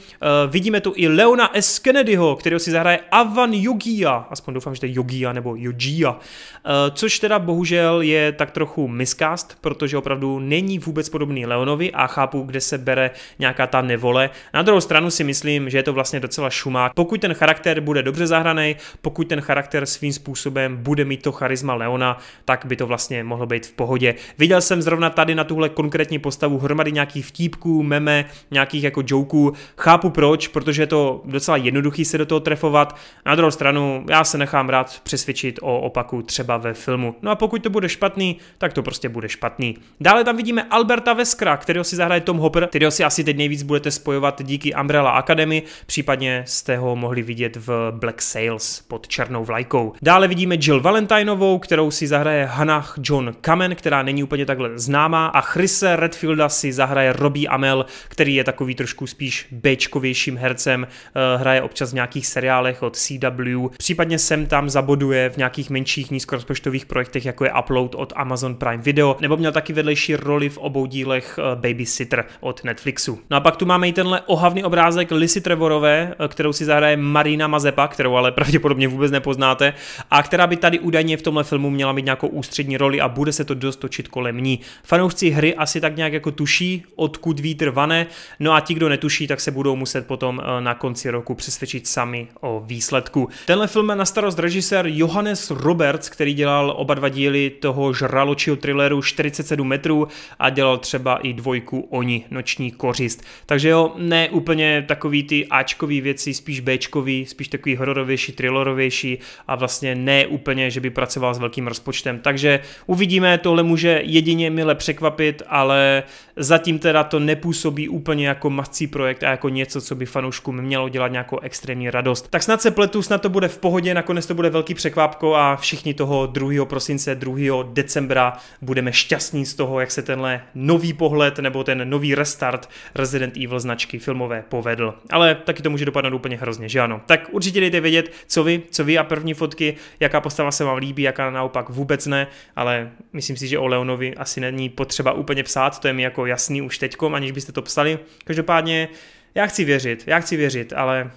vidíme tu i Leona s. Kennedyho, kterého si zahraje Avan Yogia, aspoň doufám, že to je Yogia nebo Yogia, eh, což teda bohužel je tak trochu miscast, protože opravdu není vůbec podobný Leonovi a chápu, kde se bere nějaká ta nevole. Na druhou stranu si myslím, že je to vlastně docela šumák. Pokud ten charakter bude dobře zahraný, pokud ten charakter svým způsobem bude mít to charisma Leona, tak by to vlastně mohlo být v pohodě. Viděl jsem zrovna tady na tuhle konkrétní postavu hromady nějakých vtípků, meme, nějakých jako joků. Chápu proč, protože je to docela jednoduchý se do toho trefovat. Na druhou stranu, já se nechám rád přesvědčit o opaku třeba ve filmu. No a pokud to bude špatný, tak to prostě bude špatný. Dále tam vidíme Alberta Veskra, kterého si zahraje Tom Hopper, kterého si asi teď nejvíc budete spojovat díky Umbrella Academy, případně jste ho mohli vidět v Black Sales pod černou vlajkou. Dále vidíme Jill Valentinovou, kterou si zahraje Hannah John Kamen, která není úplně takhle známá a Chrise Redfielda si zahraje Robbie Amel, který je takový trošku spíš bečkovějším hercem, eh, hraje občas v nějakých seriálech od CW, případně sem tam zaboduje v nějakých menších nízkorozpočtových projektech, jako je Upload od Amazon Prime Video, nebo měl taky vedlejší roli v obou dílech eh, Babysitter od Netflixu. No a pak tu máme i tenhle ohavný obrázek Lisy Trevorové, eh, kterou si zahraje Marina Mazepa, kterou ale pravděpodobně vůbec nepoznáte, a která by tady údajně v tomhle filmu měla mít nějakou ústřední roli a bude se to dost točit kolem ní. Fanoušci hry asi tak nějak jako tuší, odkud vítr vane, no a ti, kdo netuší, tak se budou muset potom eh, na konci roku roku přesvědčit sami o výsledku. Tenhle film na starost režisér Johannes Roberts, který dělal oba dva díly toho žraločího thrilleru 47 metrů a dělal třeba i dvojku Oni, Noční kořist. Takže jo, ne úplně takový ty Ačkový věci, spíš Bčkový, spíš takový hororovější, thrillerovější a vlastně ne úplně, že by pracoval s velkým rozpočtem. Takže uvidíme, tohle může jedině mile překvapit, ale zatím teda to nepůsobí úplně jako mací projekt a jako něco, co by fanouškům mělo dělat dělat nějakou extrémní radost. Tak snad se pletu, snad to bude v pohodě, nakonec to bude velký překvápko a všichni toho 2. prosince, 2. decembra budeme šťastní z toho, jak se tenhle nový pohled nebo ten nový restart Resident Evil značky filmové povedl. Ale taky to může dopadnout úplně hrozně, že ano. Tak určitě dejte vědět, co vy, co vy a první fotky, jaká postava se vám líbí, jaká naopak vůbec ne, ale myslím si, že o Leonovi asi není potřeba úplně psát, to je mi jako jasný už teďkom, aniž byste to psali. Každopádně já chci věřit, já chci věřit, ale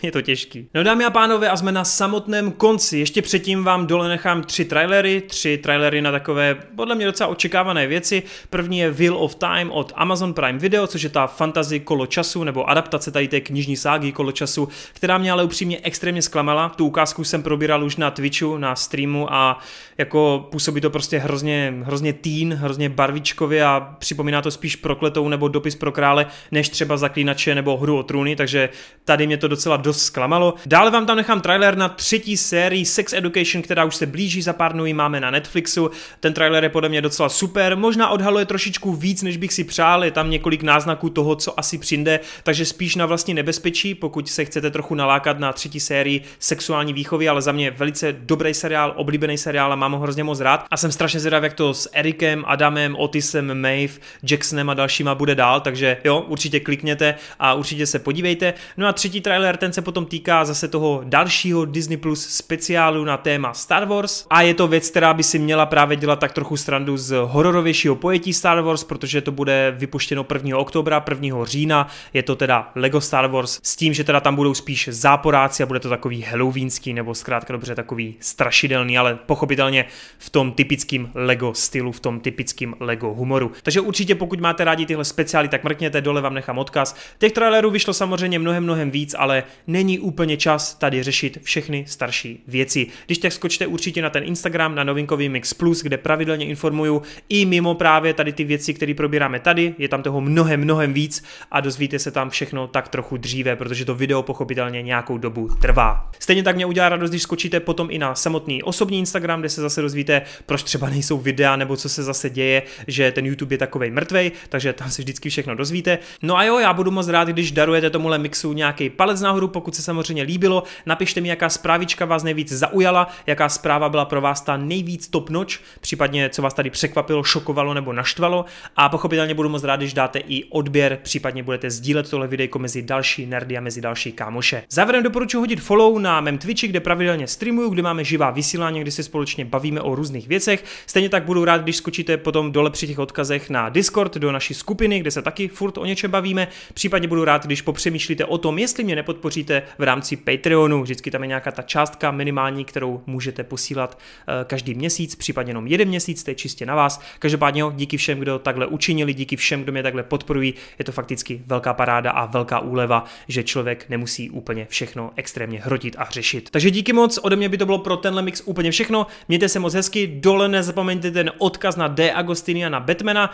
je to těžký. No dámy a pánové, a jsme na samotném konci. Ještě předtím vám dole nechám tři trailery, tři trailery na takové podle mě docela očekávané věci. První je Will of Time od Amazon Prime Video, což je ta fantasy kolo času nebo adaptace tady té knižní ságy kolo času, která mě ale upřímně extrémně zklamala. Tu ukázku jsem probíral už na Twitchu, na streamu a jako působí to prostě hrozně, hrozně teen, hrozně barvičkově a připomíná to spíš prokletou nebo dopis pro krále, než třeba zaklínače nebo hru o trůny, takže tady mě to docela do dost zklamalo. Dále vám tam nechám trailer na třetí sérii Sex Education, která už se blíží, za pár dnů máme na Netflixu. Ten trailer je podle mě docela super, možná odhaluje trošičku víc, než bych si přál, je tam několik náznaků toho, co asi přijde, takže spíš na vlastní nebezpečí, pokud se chcete trochu nalákat na třetí sérii sexuální výchovy, ale za mě velice dobrý seriál, oblíbený seriál a mám ho hrozně moc rád. A jsem strašně zvědav, jak to s Erikem, Adamem, Otisem, Maeve, Jacksonem a dalšíma bude dál, takže jo, určitě klikněte a určitě se podívejte. No a třetí trailer, ten se se potom týká zase toho dalšího Disney Plus speciálu na téma Star Wars a je to věc, která by si měla právě dělat tak trochu strandu z hororovějšího pojetí Star Wars, protože to bude vypuštěno 1. oktobra, 1. října, je to teda Lego Star Wars s tím, že teda tam budou spíš záporáci a bude to takový halloweenský nebo zkrátka dobře takový strašidelný, ale pochopitelně v tom typickým Lego stylu, v tom typickým Lego humoru. Takže určitě pokud máte rádi tyhle speciály, tak mrkněte, dole vám nechám odkaz. Těch trailerů vyšlo samozřejmě mnohem, mnohem víc, ale není úplně čas tady řešit všechny starší věci. Když tak skočte určitě na ten Instagram, na novinkový Mix Plus, kde pravidelně informuju i mimo právě tady ty věci, které probíráme tady, je tam toho mnohem, mnohem víc a dozvíte se tam všechno tak trochu dříve, protože to video pochopitelně nějakou dobu trvá. Stejně tak mě udělá radost, když skočíte potom i na samotný osobní Instagram, kde se zase dozvíte, proč třeba nejsou videa nebo co se zase děje, že ten YouTube je takový mrtvej, takže tam se vždycky všechno dozvíte. No a jo, já budu moc rád, když darujete tomuhle mixu nějaký palec nahoru, pokud se samozřejmě líbilo, napište mi, jaká zprávička vás nejvíc zaujala, jaká zpráva byla pro vás ta nejvíc top noč, případně co vás tady překvapilo, šokovalo nebo naštvalo. A pochopitelně budu moc rád, když dáte i odběr, případně budete sdílet tohle videjko mezi další nerdy a mezi další kámoše. Závěrem doporučuji hodit follow na mém Twitchi, kde pravidelně streamuju, kde máme živá vysílání, kde se společně bavíme o různých věcech. Stejně tak budu rád, když skočíte potom dole při těch odkazech na Discord do naší skupiny, kde se taky furt o něčem bavíme. Případně budu rád, když popřemýšlíte o tom, jestli mě nepodpoříte podpoříte v rámci Patreonu, vždycky tam je nějaká ta částka minimální, kterou můžete posílat eh, každý měsíc, případně jenom jeden měsíc, to je čistě na vás. Každopádně díky všem, kdo takhle učinili, díky všem, kdo mě takhle podporují, je to fakticky velká paráda a velká úleva, že člověk nemusí úplně všechno extrémně hrotit a řešit. Takže díky moc, ode mě by to bylo pro tenhle mix úplně všechno. Mějte se moc hezky, dole nezapomeňte ten odkaz na D. Agostini a na Batmana.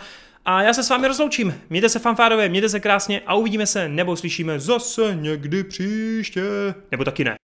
A já se s vámi rozloučím. Mějte se fanfárově, mějte se krásně a uvidíme se nebo slyšíme zase někdy příště. Nebo taky ne.